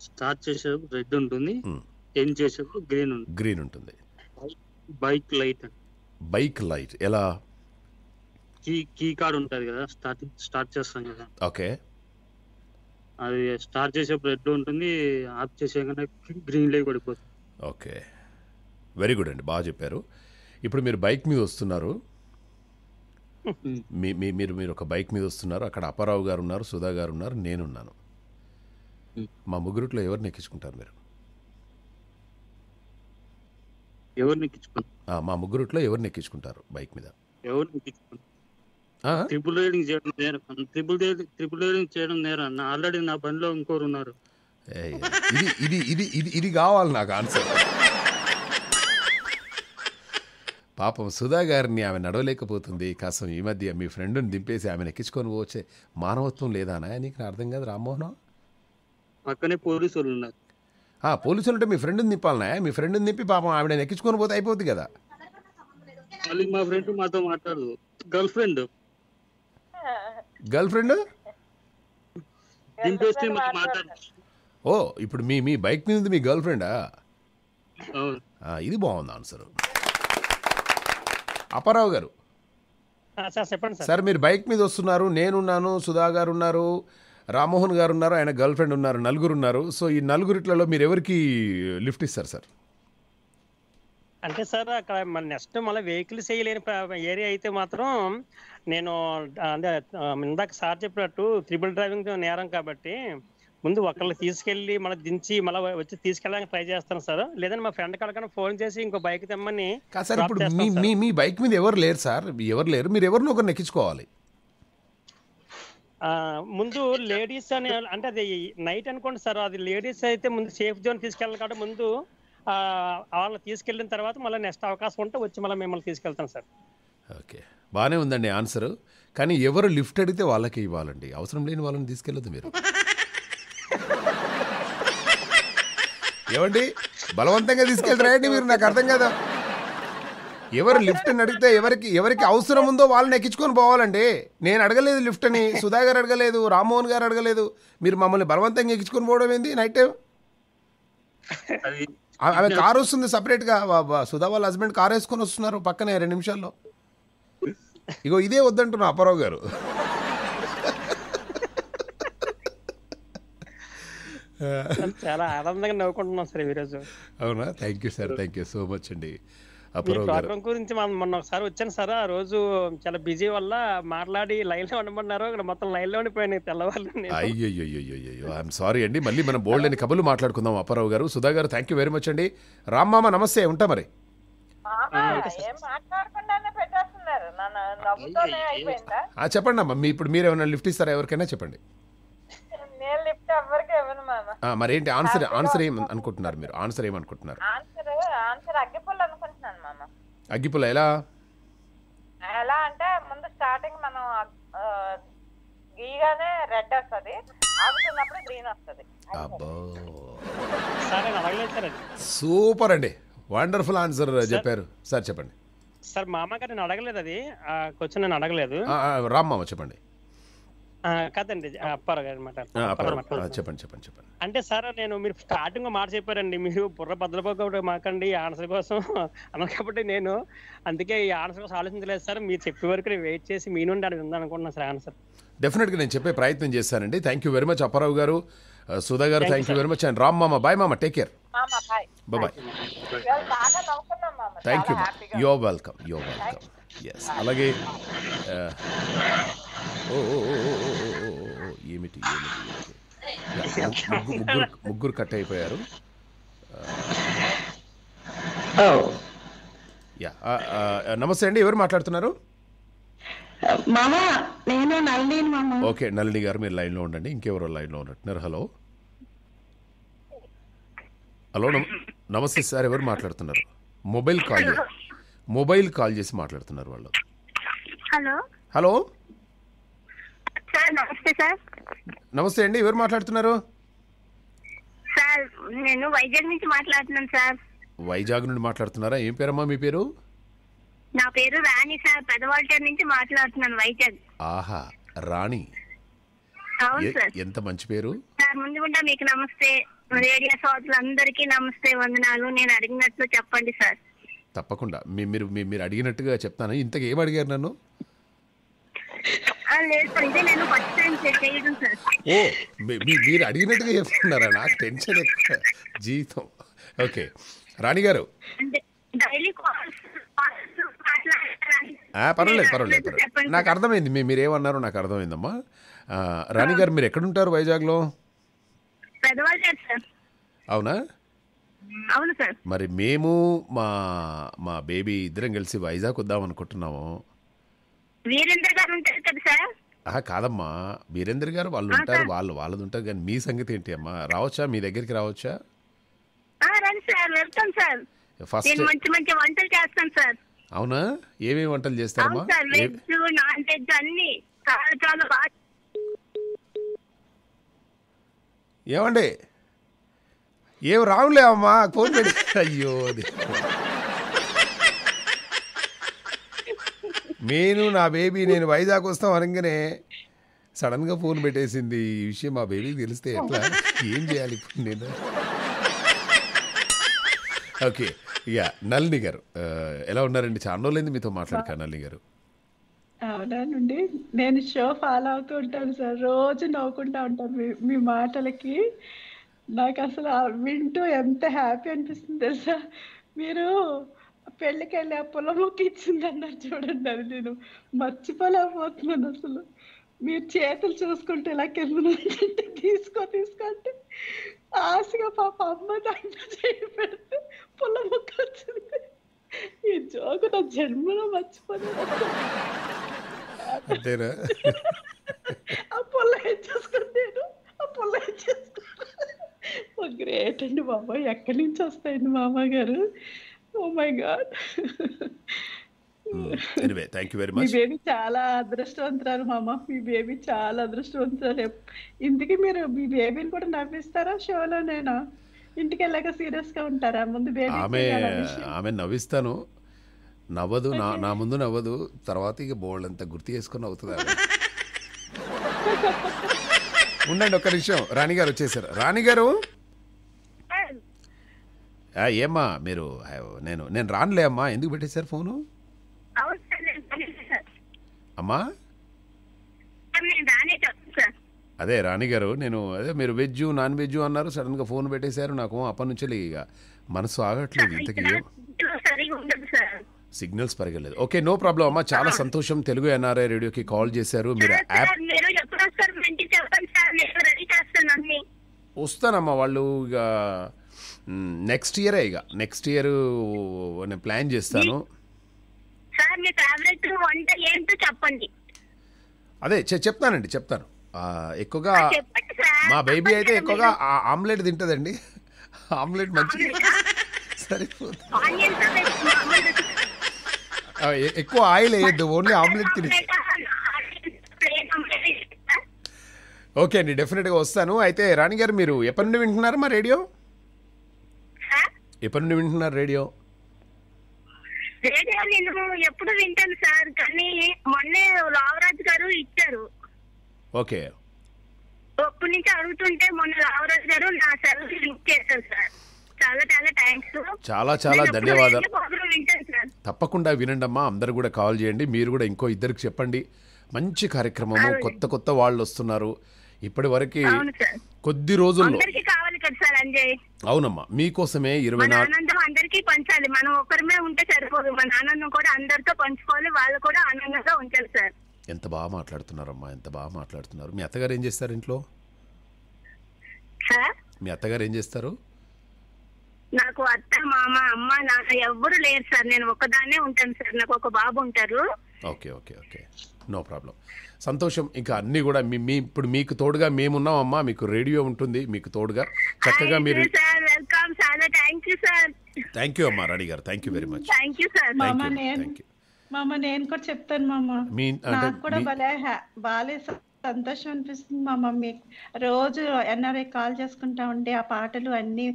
స్టార్ట్ చేసేటప్పుడు రెడ్ ఉంటుంది ఎండ్ చేసేటప్పుడు గ్రీన్ ఉంటుంది గ్రీన్ ఉంటుంది బైక్ లైట్ బైక్ లైట్ ఎలా కీ కీ కార్డ్ ఉంటుంది కదా స్టార్ట్ స్టార్ట్ చేస్తాం కదా ఓకే అది స్టార్ట్ చేసేప్పుడు రెడ్ ఉంటుంది ఆఫ్ చేసేకనే గ్రీన్ లైట్ పడిపోతుంది ఓకే వెరీ గుడ్ అండి బాగా చెప్పారు ఇప్పుడు మీరు బైక్ మీద వస్తున్నారు మీ మీరు మీరు ఒక బైక్ మీద వస్తున్నారు అక్కడ అప్పారావు గారు ఉన్నారు సుధా గారు ఉన్నారు నేనున్నాను మా ముగ్గురుట్లో ఎవరు నెక్కించుకుంటారు మీరు ఎవరు ఎక్కించుకుంటారు మా ముగ్గురుట్లో ఎవరు ఎక్కించుకుంటారు బైక్ మీద ఎవరు ఎక్కించుకుంటారు ట్రిపుల్ రేడింగ్ చేయడం నేరం ట్రిపుల్ ట్రిపుల్ రేడింగ్ చేయడం నేరం ఆల్రెడీ నా పనిలో ఇంకోరు ఉన్నారు ఇది ఇది ఇది ఇది ఇది కావాలి నాకు ఆన్సర్ పాపం సుధా గారిని ఆమె నడవలేకపోతుంది కాసం ఈ మధ్య మీ ఫ్రెండ్ని దింపేసి ఆమెను ఎక్కించుకొని పోవచ్చే మానవత్వం లేదానా నీకు అర్థం కాదు రామ్మోహన్ పక్కనే పోలీసులు ఉన్నారు పోలీసులు అంటే మీ ఫ్రెండ్ని దింపాలనా మీ ఫ్రెండ్ని దింపి పాపం ఆవిడ ఎక్కించుకొని పోతే అయిపోతుంది కదా మళ్ళీ మా ఫ్రెండ్ మాతో మాట్లాడదు గర్ల్ ఫ్రెండ్ గర్ల్ ఫ్రెండ్ ఓ ఇప్పుడు మీ మీ బైక్ మీద మీ గర్ల్ ఫ్రెండా ఇది బాగుంది ఆన్సర్ అప్పారావు గారు సార్ మీరు బైక్ మీద వస్తున్నారు నేనున్నాను సుధా గారు ఉన్నారు రామ్మోహన్ గారు ఉన్నారు ఆయన గర్ల్ ఫ్రెండ్ ఉన్నారు నలుగురు ఉన్నారు సో ఈ నలుగురిట్లలో మీరు ఎవరికి లిఫ్ట్ ఇస్తారు సార్ అంటే సార్ అక్కడ మన నెక్స్ట్ మళ్ళీ వెహికల్స్ వేయలేని ఏరియా అయితే మాత్రం నేను అంటే ఇందాక సార్ చెప్పినట్టు త్రిబుల్ డ్రైవింగ్ నేరం కాబట్టి ముందు ఒకళ్ళు తీసుకెళ్ళి మళ్ళీ దించి మళ్ళీ వచ్చి తీసుకెళ్ళడానికి ట్రై చేస్తాను సార్ లేదంటే మా ఫ్రెండ్ కడకన ఫోన్ చేసి ఇంకో బైక్ తెమ్మని సార్ ఇప్పుడు మీ మీ బైక్ మీద ఎవరు లేరు సార్ ఎవరు లేరు మీరు ఎవరిని ఒకరు నెక్కించుకోవాలి ముందు లేడీస్ అని అంటే అది నైట్ అనుకోండి సార్ అది లేడీస్ అయితే ముందు సేఫ్ జోన్ తీసుకెళ్ళాలి కాబట్టి ముందు వాళ్ళని తీసుకెళ్ళిన తర్వాత మళ్ళీ నెక్స్ట్ అవకాశం ఉంటే వచ్చి మళ్ళీ మిమ్మల్ని తీసుకెళ్తాం సార్ ఓకే బాగానే ఉందండి ఆన్సర్ కానీ ఎవరు లిఫ్ట్ అడిగితే వాళ్ళకి ఇవ్వాలండి అవసరం లేని వాళ్ళని తీసుకెళ్ళదు మీరు ఏమండి బలవంతంగా తీసుకెళ్తారండి మీరు నాకు అర్థం కదా ఎవరు లిఫ్ట్ అని అడిగితే ఎవరికి ఎవరికి అవసరం ఉందో వాళ్ళని ఎక్కించుకొని పోవాలండి నేను అడగలేదు లిఫ్ట్ అని సుధా గారు అడగలేదు రామ్మోహన్ గారు అడగలేదు మీరు మమ్మల్ని బలవంతంగా ఎక్కించుకొని పోవడం ఏంది నైట్ టైం ఆమె కారు వస్తుంది సపరేట్ గా సుధా వాళ్ళ హస్బెండ్ కారు వేసుకొని వస్తున్నారు పక్కనే రెండు నిమిషాల్లో ఇగో ఇదే వద్దంటున్నా అపరావు గారు చాలా ఆనందంగా నవ్వుకుంటున్నాం సార్ ఈరోజు అవునా thank you sir thank you so much అండి ప్రోగ్రామ్ గురించి మనం మొన్న ఒకసారి వచ్చాను సార్ ఆ రోజు చాలా బిజీ వల్ల మాట్లాడి లైన్ లో ఉండమన్నారు ఇక్కడ మొత్తం లైన్ లో ఉండిపోయినాయి తెల్లవాళ్ళు అయ్యో ఐఎమ్ సారీ అండి మళ్ళీ మనం బోల్డ్ అని కబులు మాట్లాడుకుందాం అప్పారావు గారు సుధా గారు థ్యాంక్ యూ వెరీ మచ్ అండి రామ్మామ నమస్తే ఉంటా మరి చెప్పండి అమ్మ మీ ఇప్పుడు మీరు ఏమైనా లిఫ్ట్ ఇస్తారా ఎవరికైనా చెప్పండి మరేంటి ఆన్సర్ ఆన్సర్ ఏం అనుకుంటున్నారు మీరు ఆన్సర్ ఏమనుకుంటున్నారు ఆన్సర్ అగ్గిపుల్ల అనుకుంటున్నాను మామ అగ్గిపుల్ల ఎలా ఎలా అంటే ముందు స్టార్టింగ్ మనం గీగానే రెడ్ వస్తుంది ఆగుతున్నప్పుడు గ్రీన్ వస్తుంది అబ్బో సూపర్ అండి వండర్ఫుల్ ఆన్సర్ చెప్పారు సార్ చెప్పండి సార్ మామ నేను అడగలేదు అది కొంచెం నేను అడగలేదు రామ్మ చెప్పండి కాదండి అప్పారు గారు చెప్పండి చెప్పండి చెప్పండి అంటే సార్ నేను మీరు స్టార్టింగ్ మాట చెప్పారండి మీరు బుర్ర బద్దలపోకపోతే మాకండి ఆన్సర్ కోసం అన్నారు కాబట్టి నేను అందుకే ఈ ఆన్సర్ కోసం ఆలోచించలేదు సార్ మీరు చెప్పే వరకు నేను వెయిట్ చేసి మీ నుండి అని ఉందనుకుంటున్నాను సార్ ఆన్సర్ డెఫినెట్గా నేను చెప్పే ప్రయత్నం చేస్తానండి thank you very much Apparao గారు సుధా గారు thank you very much and Ram మామ బాయ్ మామ take care bye thank you you're welcome you're welcome yes అలాగే ఏమిటి ముగ్గురు ముగ్గురు కట్ అయిపోయారు నమస్తే అండి ఎవరు మాట్లాడుతున్నారు ఓకే నళిని గారు మీరు లైన్లో ఉండండి ఇంకెవరో లైన్లో ఉన్నట్టున్నారు హలో హలో నమస్తే సార్ ఎవరు మాట్లాడుతున్నారు మొబైల్ కాల్ మొబైల్ కాల్ చేసి మాట్లాడుతున్నారు వాళ్ళు హలో హలో సార్ నమస్తే సార్ నమస్తే అండి ఎవరు మాట్లాడుతున్నారు సార్ నేను వైజాగ్ నుంచి మాట్లాడుతున్నాను సార్ వైజాగ్ నుండి మాట్లాడుతున్నారా ఏం పేరమ్మా మీ పేరు నా పేరు రాణి సార్ పెదవాల్టర్ నుంచి మాట్లాడుతున్నాను వైజాగ్ ఆహా రాణి అవును సార్ ఎంత మంచి పేరు సార్ ముందు మీకు నమస్తే రేడియో సోదరులందరికీ నమస్తే వందనాలు నేను అడిగినట్లు చెప్పండి సార్ తప్పకుండా మీరు మీరు అడిగినట్టుగా చెప్తాను ఇంతకు ఏం అడిగారు నన్ను ఓ మీరు అడిగినట్టుగా చెప్తున్నారా నాకు టెన్షన్ ఎక్కువ జీవితం ఓకే రాణి గారు పర్వాలేదు పర్వాలేదు పర్వాలేదు నాకు అర్థమైంది మీ ఏమన్నారో నాకు అర్థమైందమ్మా రాణి గారు మీరు ఎక్కడుంటారు వైజాగ్లో అవునా అవును సార్ మరి మేము మా మా బేబీ ఇద్దరం కలిసి వైజాగ్ వద్దాం అనుకుంటున్నాము వీరేంద్ర గారు ఉంటారు కదా సార్ ఆహా కాదమ్మా వీరేందర్ గారు వాళ్ళు ఉంటారు వాళ్ళు వాళ్ళది ఉంటారు కానీ మీ సంగతి ఏంటి అమ్మా రావచ్చా మీ దగ్గరికి రావచ్చా రండి సార్ వెళ్తాం సార్ ఫస్ట్ నేను మంచి మంచి వంటలు చేస్తాను సార్ అవునా ఏమేమి వంటలు అవును చేస్తారమ్మా వెజ్ నాన్ వెజ్ అన్ని చాలా చాలా ఏమండి ఏం రావులే అమ్మా ఫోన్ అయ్యో అది నేను నా బేబీ నేను వైజాగ్ వస్తాం అనగానే సడన్గా ఫోన్ పెట్టేసింది ఈ విషయం మా బేబీకి తెలిస్తే ఎట్లా ఏం చేయాలి ఇప్పుడు నేను ఓకే యా నల్ని గారు ఎలా ఉన్నారండి చాలా రోజులైంది మీతో మాట్లాడక నల్ని గారు అవునండి నేను షో ఫాలో అవుతూ ఉంటాను సార్ రోజు నవ్వుకుంటా ఉంటాను మీ మాటలకి నాకు అసలు వింటూ ఎంత హ్యాపీ అనిపిస్తుంది తెలుసా మీరు పెళ్ళికి వెళ్ళి ఆ పొలం ఇచ్చింది అన్నారు చూడండి అది నేను మర్చిపోలేకపోతున్నాను అసలు మీరు చేతులు చూసుకుంటే ఇలా కింద తీసుకో తీసుకుంటే ఆశగా పాప అమ్మ దాంట్లో చేయి పెడితే పుల్ల వచ్చింది ఈ జోకు నా జన్మలో మర్చిపోలేదు ఆ పుల్ల చేసుకుంటే ఆ పుల్ల చేసుకుంటే గ్రేట్ అండి బాబాయ్ ఎక్కడి నుంచి వస్తాయండి మామ గారు oh my god thank you very మీ బేబీ చాలా అదృష్టవంతురాలు మామ మీ బేబీ చాలా అదృష్టవంతురాలు ఇంతకీ మీరు మీ బేబీని కూడా నవ్విస్తారా షోలో నేను ఇంటికి వెళ్ళాక సీరియస్ గా ఉంటారా ముందు బేబీ ఆమె ఆమె నవ్విస్తాను నవ్వదు నా నా ముందు నవ్వదు తర్వాత ఇక బోల్డ్ అంత గుర్తు చేసుకుని అవుతుంది ఉండండి ఒక్క నిమిషం రాణిగారు వచ్చేసారు రాణిగారు ఏమ్మా మీరు నేను నేను రానులే అమ్మా ఎందుకు పెట్టేశారు ఫోను అమ్మా అదే రాణి గారు నేను అదే మీరు వెజ్ నాన్ వెజ్ అన్నారు సడన్ గా ఫోన్ పెట్టేశారు నాకు అప్పటి నుంచి ఇక మనసు ఆగట్లేదు ఇంతకీ సిగ్నల్స్ పరగలేదు ఓకే నో ప్రాబ్లం అమ్మా చాలా సంతోషం తెలుగు ఎన్ఆర్ఐ రేడియోకి కాల్ చేశారు మీరు యాప్ వస్తానమ్మా వాళ్ళు ఇక నెక్స్ట్ ఇయరే ఇక నెక్స్ట్ ఇయర్ నేను ప్లాన్ చేస్తాను అదే చెప్తానండి చెప్తాను ఎక్కువగా మా బేబీ అయితే ఎక్కువగా ఆమ్లెట్ తింటదండి ఆమ్లెట్ మంచిది సరిపోతుంది ఎక్కువ ఆయిల్ వేయద్దు ఓన్లీ ఆమ్లెట్ తిని ఓకే అండి డెఫినెట్ గా వస్తాను అయితే రాణి గారు మీరు ఎప్పటి నుండి వింటున్నారు మా రేడియో ఎప్పటి నుండి వింటున్నారు రేడియో రేడియో నేను ఎప్పుడు వింటాను సార్ కానీ మొన్నే లావరాజ్ గారు ఇచ్చారు ఓకే అప్పటి నుంచి అడుగుతుంటే మొన్న లావరాజ్ గారు నా సెల్ లింక్ చేశారు సార్ చాలా చాలా థ్యాంక్స్ చాలా చాలా ధన్యవాదాలు తప్పకుండా వినండి అమ్మా అందరు కూడా కాల్ చేయండి మీరు కూడా ఇంకో ఇద్దరికి చెప్పండి మంచి కార్యక్రమము కొత్త కొత్త వాళ్ళు వస్తున్నారు ఇప్పటి వరకు కొద్ది రోజుల్లో అవునమ్మా మీకోసమే ఇరవై నాలుగు అందరికీ పంచాలి మనం ఒకరిమే ఉంటే సరిపోదు మన ఆనందం కూడా అందరితో పంచుకోవాలి వాళ్ళు కూడా ఆనందంగా ఉంచాలి సార్ ఎంత బాగా మాట్లాడుతున్నారమ్మా ఎంత బాగా మాట్లాడుతున్నారు మీ అత్తగారు ఏం చేస్తారు ఇంట్లో మీ అత్తగారు ఏం చేస్తారు నాకు అత్త మామ అమ్మ నాన్న ఎవ్వరు లేరు సార్ నేను ఒక్కదాన్నే ఉంటాను సార్ నాకు ఒక బాబు ఉంటారు okay okay okay no problem సంతోషం ఇంకా అన్ని కూడా మీ మీ ఇప్పుడు మీకు తోడుగా మేమున్నాం అమ్మా మీకు రేడియో ఉంటుంది మీకు తోడుగా చక్కగా మీరు sir welcome sir thank you sir thank you అమ్మా రాణి గారు thank you very much thank you sir మామ నేను మామ నేను కూడా చెప్తాను మామ మీ నాకు కూడా భలే బాలే సార్ సంతోషం అనిపిస్తుంది మా మమ్మీ రోజు ఎన్ఆర్ఐ కాల్ చేసుకుంటా ఉండే ఆ పాటలు అన్నీ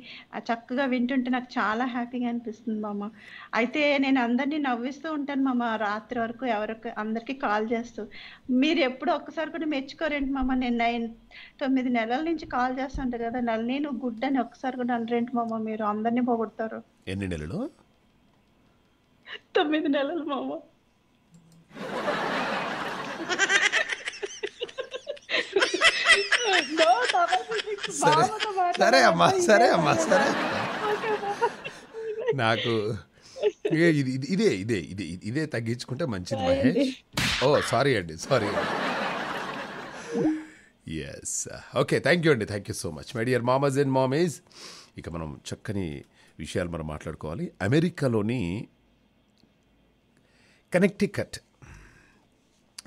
చక్కగా వింటుంటే నాకు చాలా హ్యాపీగా అనిపిస్తుంది మామ అయితే నేను అందరినీ నవ్విస్తూ ఉంటాను మామ రాత్రి వరకు ఎవరికి అందరికీ కాల్ చేస్తూ మీరు ఎప్పుడు ఒక్కసారి కూడా మెచ్చుకోరేంటి మామ నేను నైన్ తొమ్మిది నెలల నుంచి కాల్ చేస్తుంటే కదా నల్లి నేను గుడ్ అని ఒకసారి కూడా అనరేంటి మామ మీరు అందరినీ పోగొడతారు ఎన్ని నెలలు తొమ్మిది నెలలు మామ సరే అమ్మా సరే అమ్మా సరే నాకు ఇది ఇదే ఇదే ఇదే ఇదే తగ్గించుకుంటే మంచిది మహేష్ ఓ సారీ అండి sorry yes okay thank you అండి thank you so much my dear మామస్ అండ్ మామీస్ ఇక మనం చక్కని విషయాలు మనం మాట్లాడుకోవాలి అమెరికాలోని కనెక్టికట్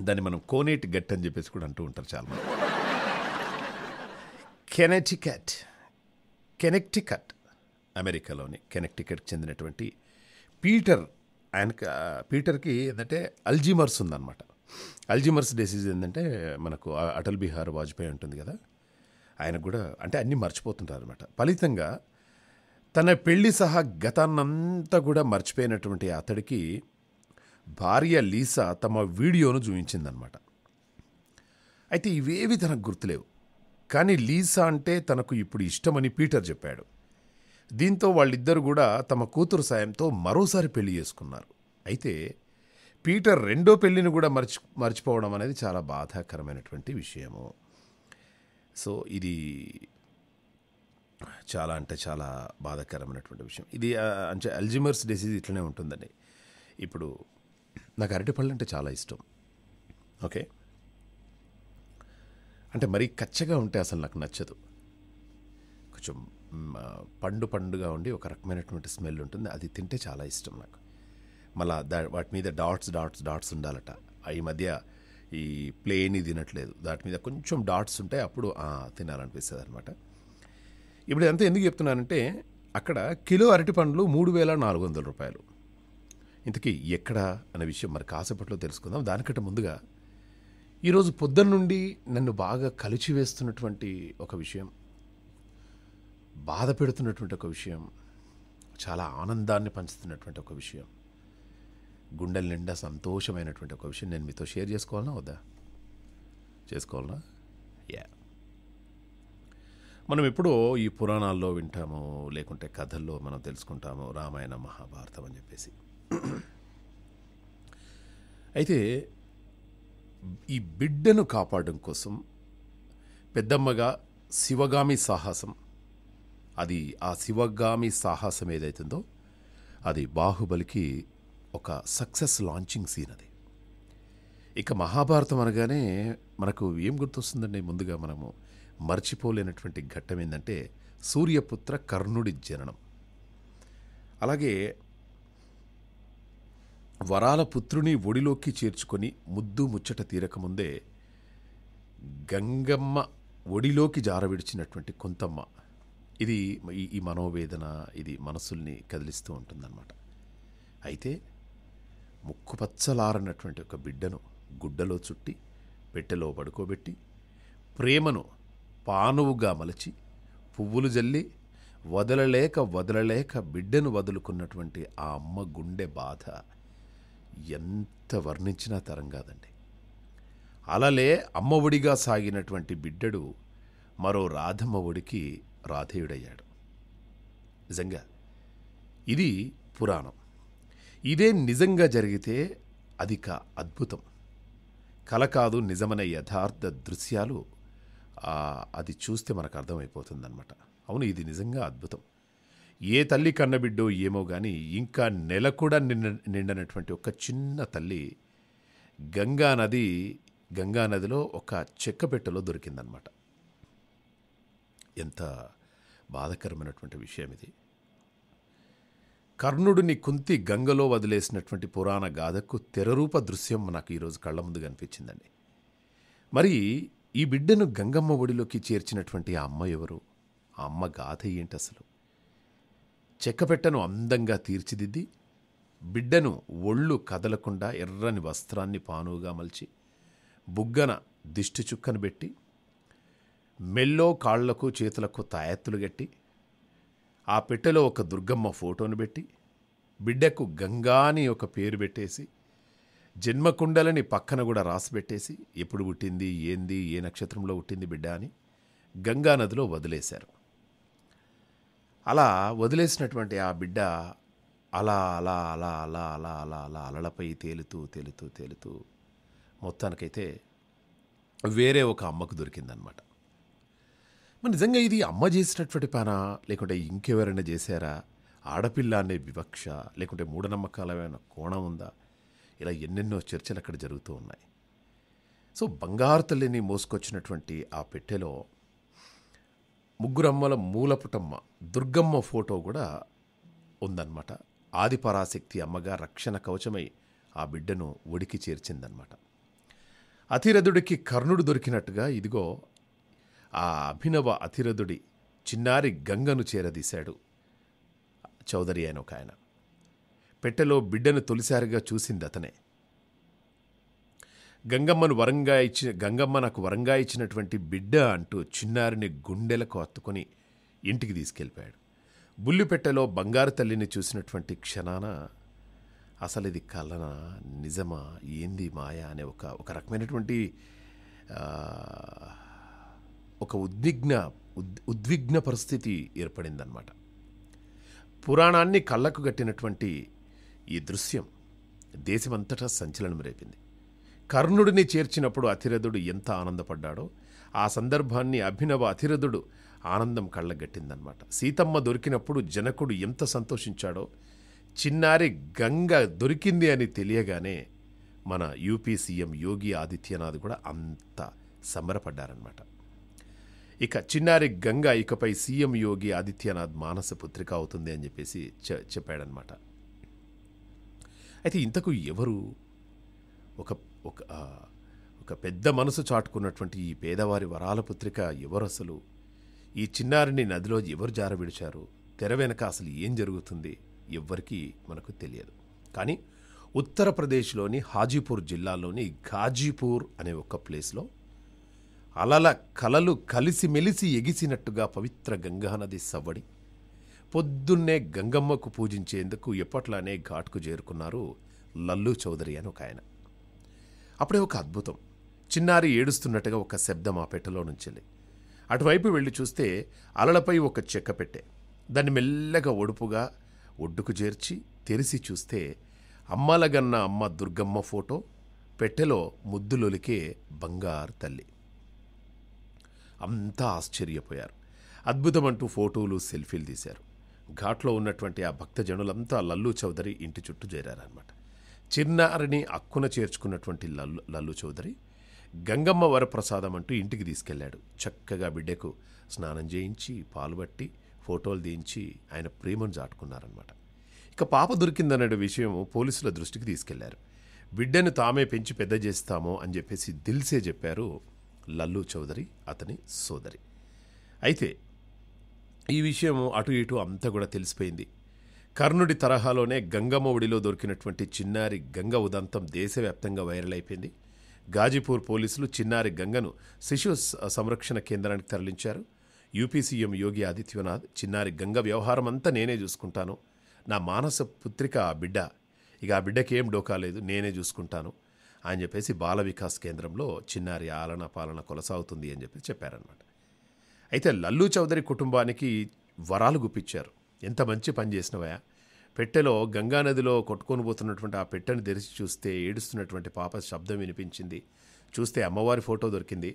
దాన్ని మనం కోనేట్ గట్ అని చెప్పేసి కూడా అంటూ ఉంటారు చాలా మంది కెనెటికట్ కెనెక్టికట్ అమెరికాలోని కెనెక్టికట్ చెందినటువంటి పీటర్ ఆయన పీటర్కి ఏంటంటే అల్జీమర్స్ ఉందన్నమాట అల్జీమర్స్ డిసీజ్ ఏంటంటే మనకు అటల్ బిహార్ వాజ్పేయి ఉంటుంది కదా ఆయన కూడా అంటే అన్నీ మర్చిపోతుంటారు అనమాట ఫలితంగా తన పెళ్ళి సహా గతాన్నంతా కూడా మర్చిపోయినటువంటి అతడికి భార్య లీసా తమ వీడియోను చూపించిందనమాట అయితే ఇవేవి తనకు గుర్తులేవు కానీ లీసా అంటే తనకు ఇప్పుడు ఇష్టమని పీటర్ చెప్పాడు దీంతో వాళ్ళిద్దరు కూడా తమ కూతురు సాయంతో మరోసారి పెళ్లి చేసుకున్నారు అయితే పీటర్ రెండో పెళ్లిని కూడా మర్చి మర్చిపోవడం అనేది చాలా బాధాకరమైనటువంటి విషయము సో ఇది చాలా అంటే చాలా బాధాకరమైనటువంటి విషయం ఇది అంటే అల్జిమర్స్ డిసీజ్ ఇట్లనే ఉంటుందండి ఇప్పుడు నాకు అరటిపళ్ళు అంటే చాలా ఇష్టం ఓకే అంటే మరీ కచ్చగా ఉంటే అసలు నాకు నచ్చదు కొంచెం పండు పండుగా ఉండి ఒక రకమైనటువంటి స్మెల్ ఉంటుంది అది తింటే చాలా ఇష్టం నాకు మళ్ళా దా వాటి మీద డాట్స్ డాట్స్ డాట్స్ ఉండాలట ఈ మధ్య ఈ ప్లేన్ తినట్లేదు దాటి మీద కొంచెం డాట్స్ ఉంటే అప్పుడు తినాలనిపిస్తుంది అనమాట ఇప్పుడు అంతా ఎందుకు చెప్తున్నానంటే అక్కడ కిలో అరటి పండ్లు మూడు వేల నాలుగు వందల రూపాయలు ఇంతకీ ఎక్కడ అనే విషయం మరి కాసేపట్లో తెలుసుకుందాం దానికంటే ముందుగా ఈరోజు నుండి నన్ను బాగా కలిచివేస్తున్నటువంటి ఒక విషయం బాధ పెడుతున్నటువంటి ఒక విషయం చాలా ఆనందాన్ని పంచుతున్నటువంటి ఒక విషయం గుండెల నిండా సంతోషమైనటువంటి ఒక విషయం నేను మీతో షేర్ చేసుకోవాలనా వద్దా చేసుకోవాలనా యా మనం ఎప్పుడో ఈ పురాణాల్లో వింటాము లేకుంటే కథల్లో మనం తెలుసుకుంటాము రామాయణ మహాభారతం అని చెప్పేసి అయితే ఈ బిడ్డను కాపాడడం కోసం పెద్దమ్మగా శివగామి సాహసం అది ఆ శివగామి సాహసం ఏదైతుందో అది బాహుబలికి ఒక సక్సెస్ లాంచింగ్ సీన్ అది ఇక మహాభారతం అనగానే మనకు ఏం గుర్తొస్తుందండి ముందుగా మనము మర్చిపోలేనటువంటి ఘట్టం ఏంటంటే సూర్యపుత్ర కర్ణుడి జననం అలాగే వరాల పుత్రుని ఒడిలోకి చేర్చుకొని ముద్దు ముచ్చట తీరకముందే గంగమ్మ ఒడిలోకి జారవిడిచినటువంటి కొంతమ్మ ఇది ఈ మనోవేదన ఇది మనసుల్ని కదిలిస్తూ ఉంటుందన్నమాట అయితే ముక్కుపచ్చలారన్నటువంటి ఒక బిడ్డను గుడ్డలో చుట్టి పెట్టెలో పడుకోబెట్టి ప్రేమను పానువుగా మలచి పువ్వులు జల్లి వదలలేక వదలలేక బిడ్డను వదులుకున్నటువంటి ఆ అమ్మ గుండె బాధ ఎంత వర్ణించినా తరం కాదండి అలలే అమ్మఒడిగా సాగినటువంటి బిడ్డడు మరో రాధమ్మఒడికి రాధేయుడయ్యాడు నిజంగా ఇది పురాణం ఇదే నిజంగా జరిగితే అది అద్భుతం కల కాదు నిజమైన యథార్థ దృశ్యాలు అది చూస్తే మనకు అర్థమైపోతుందన్నమాట అవును ఇది నిజంగా అద్భుతం ఏ తల్లి కన్నబిడ్డో ఏమో కానీ ఇంకా నెల కూడా నిండ నిండనటువంటి ఒక చిన్న తల్లి గంగానది గంగానదిలో ఒక చెక్కపెట్టెలో దొరికిందనమాట ఎంత బాధకరమైనటువంటి విషయం ఇది కర్ణుడిని కుంతి గంగలో వదిలేసినటువంటి పురాణ గాథకు తెరరూప దృశ్యం నాకు ఈరోజు కళ్ళ ముందు కనిపించిందండి మరి ఈ బిడ్డను గంగమ్మ ఒడిలోకి చేర్చినటువంటి ఆ అమ్మ ఎవరు ఆ అమ్మ గాథ ఏంటి అసలు చెక్కపెట్టను అందంగా తీర్చిదిద్ది బిడ్డను ఒళ్ళు కదలకుండా ఎర్రని వస్త్రాన్ని పానువుగా మలిచి బుగ్గన దిష్టి చుక్కను పెట్టి మెల్లో కాళ్లకు చేతులకు తాయెత్తులు గట్టి ఆ పెట్టెలో ఒక దుర్గమ్మ ఫోటోను పెట్టి బిడ్డకు గంగాని ఒక పేరు పెట్టేసి జన్మకుండలని పక్కన కూడా రాసిపెట్టేసి ఎప్పుడు పుట్టింది ఏంది ఏ నక్షత్రంలో పుట్టింది బిడ్డ అని గంగానదిలో వదిలేశారు అలా వదిలేసినటువంటి ఆ బిడ్డ అలా అలా అలా అలా అలా అలా అలా అలలపై తేలుతూ తేలుతూ తేలుతూ మొత్తానికైతే వేరే ఒక అమ్మకు దొరికిందనమాట మరి నిజంగా ఇది అమ్మ చేసినటువంటి పనా లేకుంటే ఇంకెవరైనా చేశారా ఆడపిల్ల అనే వివక్ష లేకుంటే మూఢనమ్మకాలమైన కోణం ఉందా ఇలా ఎన్నెన్నో చర్చలు అక్కడ జరుగుతూ ఉన్నాయి సో బంగారు తల్లిని మోసుకొచ్చినటువంటి ఆ పెట్టెలో ముగ్గురమ్మల మూలపుటమ్మ దుర్గమ్మ ఫోటో కూడా ఉందన్నమాట ఆదిపరాశక్తి అమ్మగా రక్షణ కవచమై ఆ బిడ్డను ఒడికి చేర్చిందనమాట అతిరథుడికి కర్ణుడు దొరికినట్టుగా ఇదిగో ఆ అభినవ అతిరథుడి చిన్నారి గంగను చేరదీశాడు చౌదరి అయిన ఒక ఆయన పెట్టెలో బిడ్డను తొలిసారిగా చూసింది అతనే గంగమ్మను వరంగా ఇచ్చిన గంగమ్మ నాకు వరంగా ఇచ్చినటువంటి బిడ్డ అంటూ చిన్నారిని గుండెలకు అత్తుకొని ఇంటికి తీసుకెళ్ళిపోయాడు బుల్లిపెట్టెలో బంగారు తల్లిని చూసినటువంటి క్షణాన అసలు ఇది కలనా నిజమా ఏంది మాయా అనే ఒక ఒక రకమైనటువంటి ఒక ఉద్విగ్న ఉద్విగ్న పరిస్థితి ఏర్పడిందనమాట పురాణాన్ని కళ్ళకు కట్టినటువంటి ఈ దృశ్యం దేశమంతటా సంచలనం రేపింది కర్ణుడిని చేర్చినప్పుడు అతిరథుడు ఎంత ఆనందపడ్డాడో ఆ సందర్భాన్ని అభినవ అతిరథుడు ఆనందం కళ్ళగట్టిందనమాట సీతమ్మ దొరికినప్పుడు జనకుడు ఎంత సంతోషించాడో చిన్నారి గంగ దొరికింది అని తెలియగానే మన యూపీ సీఎం యోగి ఆదిత్యనాథ్ కూడా అంత సంబరపడ్డారనమాట ఇక చిన్నారి గంగ ఇకపై సీఎం యోగి ఆదిత్యనాథ్ మానస పుత్రిక అవుతుంది అని చెప్పేసి చెప్పాడనమాట అయితే ఇంతకు ఎవరు ఒక ఒక ఒక పెద్ద మనసు చాటుకున్నటువంటి ఈ పేదవారి వరాల పుత్రిక ఎవరసలు ఈ చిన్నారిని నదిలో ఎవరు జారవిడిచారు తెర వెనక అసలు ఏం జరుగుతుంది ఎవ్వరికీ మనకు తెలియదు కానీ ఉత్తరప్రదేశ్లోని హాజీపూర్ జిల్లాలోని ఘాజీపూర్ అనే ఒక ప్లేస్లో అలల కలలు కలిసిమెలిసి ఎగిసినట్టుగా పవిత్ర గంగానది సవ్వడి పొద్దున్నే గంగమ్మకు పూజించేందుకు ఎప్పట్లానే ఘాట్కు చేరుకున్నారు లల్లు చౌదరి అని ఒక ఆయన అప్పుడే ఒక అద్భుతం చిన్నారి ఏడుస్తున్నట్టుగా ఒక శబ్దం ఆ పెట్టెలో నుంచెళ్ళి అటువైపు వెళ్ళి చూస్తే అలలపై ఒక చెక్క పెట్టె దాన్ని మెల్లగా ఒడుపుగా ఒడ్డుకు చేర్చి తెరిసి చూస్తే అమ్మాలగన్న అమ్మ దుర్గమ్మ ఫోటో పెట్టెలో ముద్దులొలికే బంగారు తల్లి అంతా ఆశ్చర్యపోయారు అద్భుతమంటూ ఫోటోలు సెల్ఫీలు తీశారు ఘాట్లో ఉన్నటువంటి ఆ భక్తజనులంతా లల్లు చౌదరి ఇంటి చుట్టూ చేరారనమాట చిన్నారిని అక్కున చేర్చుకున్నటువంటి లల్లు లల్లు చౌదరి గంగమ్మ వరప్రసాదం అంటూ ఇంటికి తీసుకెళ్లాడు చక్కగా బిడ్డకు స్నానం చేయించి పాలు ఫోటోలు దించి ఆయన ప్రేమను చాటుకున్నారనమాట ఇక పాప దొరికిందనే విషయం పోలీసుల దృష్టికి తీసుకెళ్లారు బిడ్డను తామే పెంచి పెద్ద చేస్తామో అని చెప్పేసి దిల్సే చెప్పారు లల్లు చౌదరి అతని సోదరి అయితే ఈ విషయం అటు ఇటు అంతా కూడా తెలిసిపోయింది కర్ణుడి తరహాలోనే గంగమ్మ ఒడిలో దొరికినటువంటి చిన్నారి గంగ ఉదంతం దేశవ్యాప్తంగా వైరల్ అయిపోయింది గాజీపూర్ పోలీసులు చిన్నారి గంగను శిశు సంరక్షణ కేంద్రానికి తరలించారు యూపీ సీఎం యోగి ఆదిత్యనాథ్ చిన్నారి గంగ వ్యవహారం అంతా నేనే చూసుకుంటాను నా మానస పుత్రిక ఆ బిడ్డ ఇక ఆ బిడ్డకి ఏం డోకా లేదు నేనే చూసుకుంటాను అని చెప్పేసి బాల వికాస్ కేంద్రంలో చిన్నారి ఆలన పాలన కొనసాగుతుంది అని చెప్పి చెప్పారనమాట అయితే లల్లు చౌదరి కుటుంబానికి వరాలు గుప్పించారు ఎంత మంచి పని చేసినవయా పెట్టెలో గంగానదిలో కొట్టుకొని పోతున్నటువంటి ఆ పెట్టెను తెరిచి చూస్తే ఏడుస్తున్నటువంటి పాప శబ్దం వినిపించింది చూస్తే అమ్మవారి ఫోటో దొరికింది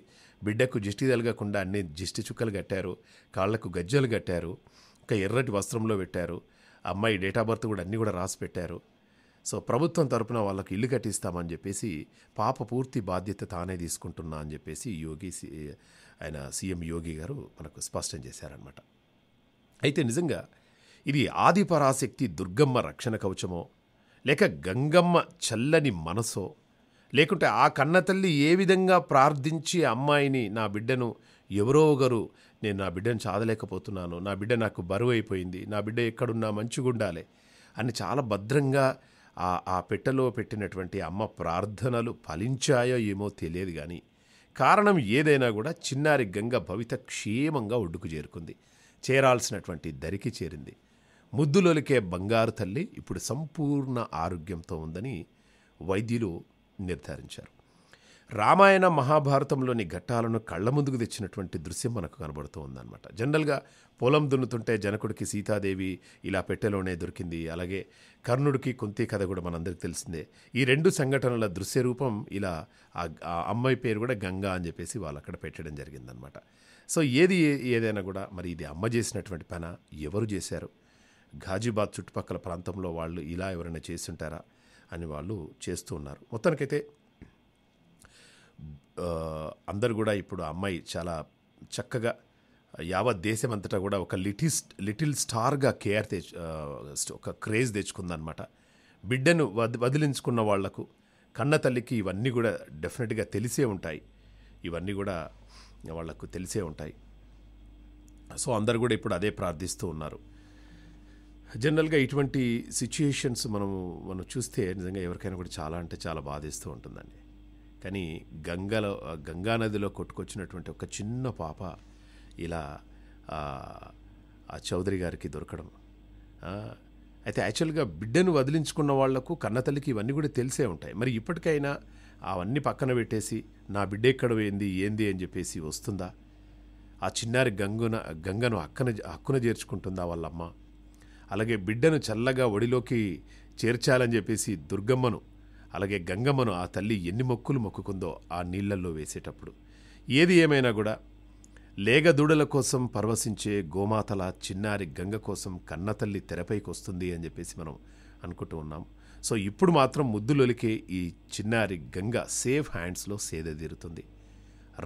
బిడ్డకు జిష్టి తలగకుండా అన్ని జిష్టి చుక్కలు కట్టారు కాళ్లకు గజ్జలు కట్టారు ఒక ఎర్రటి వస్త్రంలో పెట్టారు అమ్మాయి డేట్ ఆఫ్ బర్త్ కూడా అన్నీ కూడా రాసి పెట్టారు సో ప్రభుత్వం తరపున వాళ్ళకి ఇల్లు కట్టిస్తామని చెప్పేసి పాప పూర్తి బాధ్యత తానే తీసుకుంటున్నా అని చెప్పేసి యోగి ఆయన సీఎం యోగి గారు మనకు స్పష్టం చేశారనమాట అయితే నిజంగా ఇది ఆదిపరాశక్తి దుర్గమ్మ రక్షణ కవచమో లేక గంగమ్మ చల్లని మనసో లేకుంటే ఆ కన్నతల్లి ఏ విధంగా ప్రార్థించి అమ్మాయిని నా బిడ్డను ఎవరో ఒకరు నేను నా బిడ్డను చాదలేకపోతున్నాను నా బిడ్డ నాకు బరువు అయిపోయింది నా బిడ్డ ఎక్కడున్నా మంచిగుండాలి అని చాలా భద్రంగా ఆ ఆ పెట్టెలో పెట్టినటువంటి అమ్మ ప్రార్థనలు ఫలించాయో ఏమో తెలియదు కానీ కారణం ఏదైనా కూడా చిన్నారి గంగ భవిత క్షేమంగా ఒడ్డుకు చేరుకుంది చేరాల్సినటువంటి దరికి చేరింది ముద్దులొలికే బంగారు తల్లి ఇప్పుడు సంపూర్ణ ఆరోగ్యంతో ఉందని వైద్యులు నిర్ధారించారు రామాయణ మహాభారతంలోని ఘట్టాలను కళ్ళ ముందుకు తెచ్చినటువంటి దృశ్యం మనకు కనబడుతూ ఉందన్నమాట జనరల్గా పొలం దున్నుతుంటే జనకుడికి సీతాదేవి ఇలా పెట్టెలోనే దొరికింది అలాగే కర్ణుడికి కుంతి కథ కూడా మనందరికీ తెలిసిందే ఈ రెండు సంఘటనల దృశ్య రూపం ఇలా ఆ అమ్మాయి పేరు కూడా గంగా అని చెప్పేసి వాళ్ళు అక్కడ పెట్టడం జరిగిందనమాట సో ఏది ఏదైనా కూడా మరి ఇది అమ్మ చేసినటువంటి పన ఎవరు చేశారు ఘాజీబాద్ చుట్టుపక్కల ప్రాంతంలో వాళ్ళు ఇలా ఎవరైనా చేస్తుంటారా అని వాళ్ళు చేస్తూ ఉన్నారు మొత్తానికైతే అందరు కూడా ఇప్పుడు అమ్మాయి చాలా చక్కగా యావత్ దేశం అంతటా కూడా ఒక లిటిల్ లిటిల్ స్టార్గా కేఆర్ తెచ్చు ఒక క్రేజ్ తెచ్చుకుందనమాట బిడ్డను వద్ వదిలించుకున్న వాళ్లకు కన్న తల్లికి ఇవన్నీ కూడా డెఫినెట్గా తెలిసే ఉంటాయి ఇవన్నీ కూడా వాళ్లకు తెలిసే ఉంటాయి సో అందరు కూడా ఇప్పుడు అదే ప్రార్థిస్తూ ఉన్నారు జనరల్గా ఇటువంటి సిచ్యుయేషన్స్ మనము మనం చూస్తే నిజంగా ఎవరికైనా కూడా చాలా అంటే చాలా బాధిస్తూ ఉంటుందండి కానీ గంగలో గంగా నదిలో కొట్టుకొచ్చినటువంటి ఒక చిన్న పాప ఇలా ఆ చౌదరి గారికి దొరకడం అయితే యాక్చువల్గా బిడ్డను వదిలించుకున్న వాళ్లకు కన్నతల్లికి ఇవన్నీ కూడా తెలిసే ఉంటాయి మరి ఇప్పటికైనా అవన్నీ పక్కన పెట్టేసి నా బిడ్డ ఎక్కడ ఏంది ఏంది అని చెప్పేసి వస్తుందా ఆ చిన్నారి గంగున గంగను అక్కన హక్కున చేర్చుకుంటుందా వాళ్ళమ్మ అలాగే బిడ్డను చల్లగా ఒడిలోకి చేర్చాలని చెప్పేసి దుర్గమ్మను అలాగే గంగమ్మను ఆ తల్లి ఎన్ని మొక్కులు మొక్కుకుందో ఆ నీళ్లల్లో వేసేటప్పుడు ఏది ఏమైనా కూడా లేగదూడల కోసం పరవశించే గోమాతల చిన్నారి గంగ కోసం కన్నతల్లి తెరపైకి వస్తుంది అని చెప్పేసి మనం అనుకుంటూ ఉన్నాం సో ఇప్పుడు మాత్రం ముద్దులొలికే ఈ చిన్నారి గంగ సేఫ్ హ్యాండ్స్లో సేదతీరుతుంది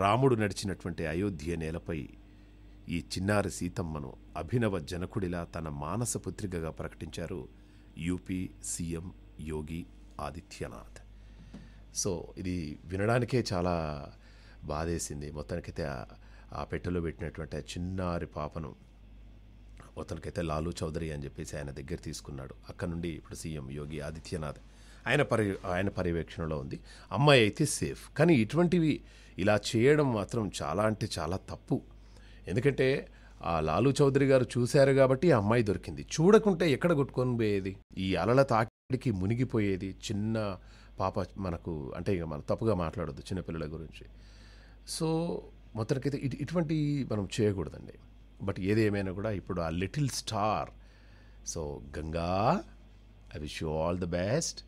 రాముడు నడిచినటువంటి అయోధ్య నేలపై ఈ చిన్నారి సీతమ్మను అభినవ జనకుడిలా తన మానసపుత్రికగా ప్రకటించారు UP CM Yogi Adityanath so ఇది వినడానికే చాలా బాధేసింది మొత్తానికైతే ఆ పెట్టెలో పెట్టినటువంటి ఆ చిన్నారి పాపను మొత్తానికైతే లాలూ చౌదరి అని చెప్పేసి ఆయన దగ్గర తీసుకున్నాడు అక్కడ నుండి ఇప్పుడు సీఎం యోగి ఆదిత్యనాథ్ ఆయన పరి ఆయన పర్యవేక్షణలో ఉంది అమ్మాయి అయితే సేఫ్ కానీ ఇటువంటివి ఇలా చేయడం మాత్రం చాలా అంటే చాలా తప్పు ఎందుకంటే ఆ లాలు చౌదరి గారు చూశారు కాబట్టి ఆ అమ్మాయి దొరికింది చూడకుంటే ఎక్కడ కొట్టుకొని పోయేది ఈ అలల తాకిడికి మునిగిపోయేది చిన్న పాప మనకు అంటే ఇక మనం తప్పుగా మాట్లాడద్దు చిన్నపిల్లల గురించి సో మొత్తానికైతే ఇటు ఇటువంటి మనం చేయకూడదండి బట్ ఏదేమైనా కూడా ఇప్పుడు ఆ little star so Ganga I wish you all the best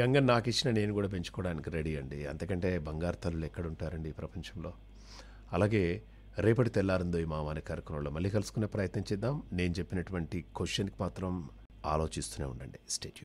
Ganga నాకు ఇచ్చిన నేను కూడా పెంచుకోవడానికి రెడీ అండి అంతకంటే బంగారు తల్లులు ఎక్కడుంటారండి ఈ ప్రపంచంలో అలాగే రేపటి తెల్లారందో ఈ మామ కార్యక్రమంలో మళ్ళీ కలుసుకునే ప్రయత్నం చేద్దాం నేను చెప్పినటువంటి క్వశ్చన్కి మాత్రం ఆలోచిస్తూనే ఉండండి స్టేట్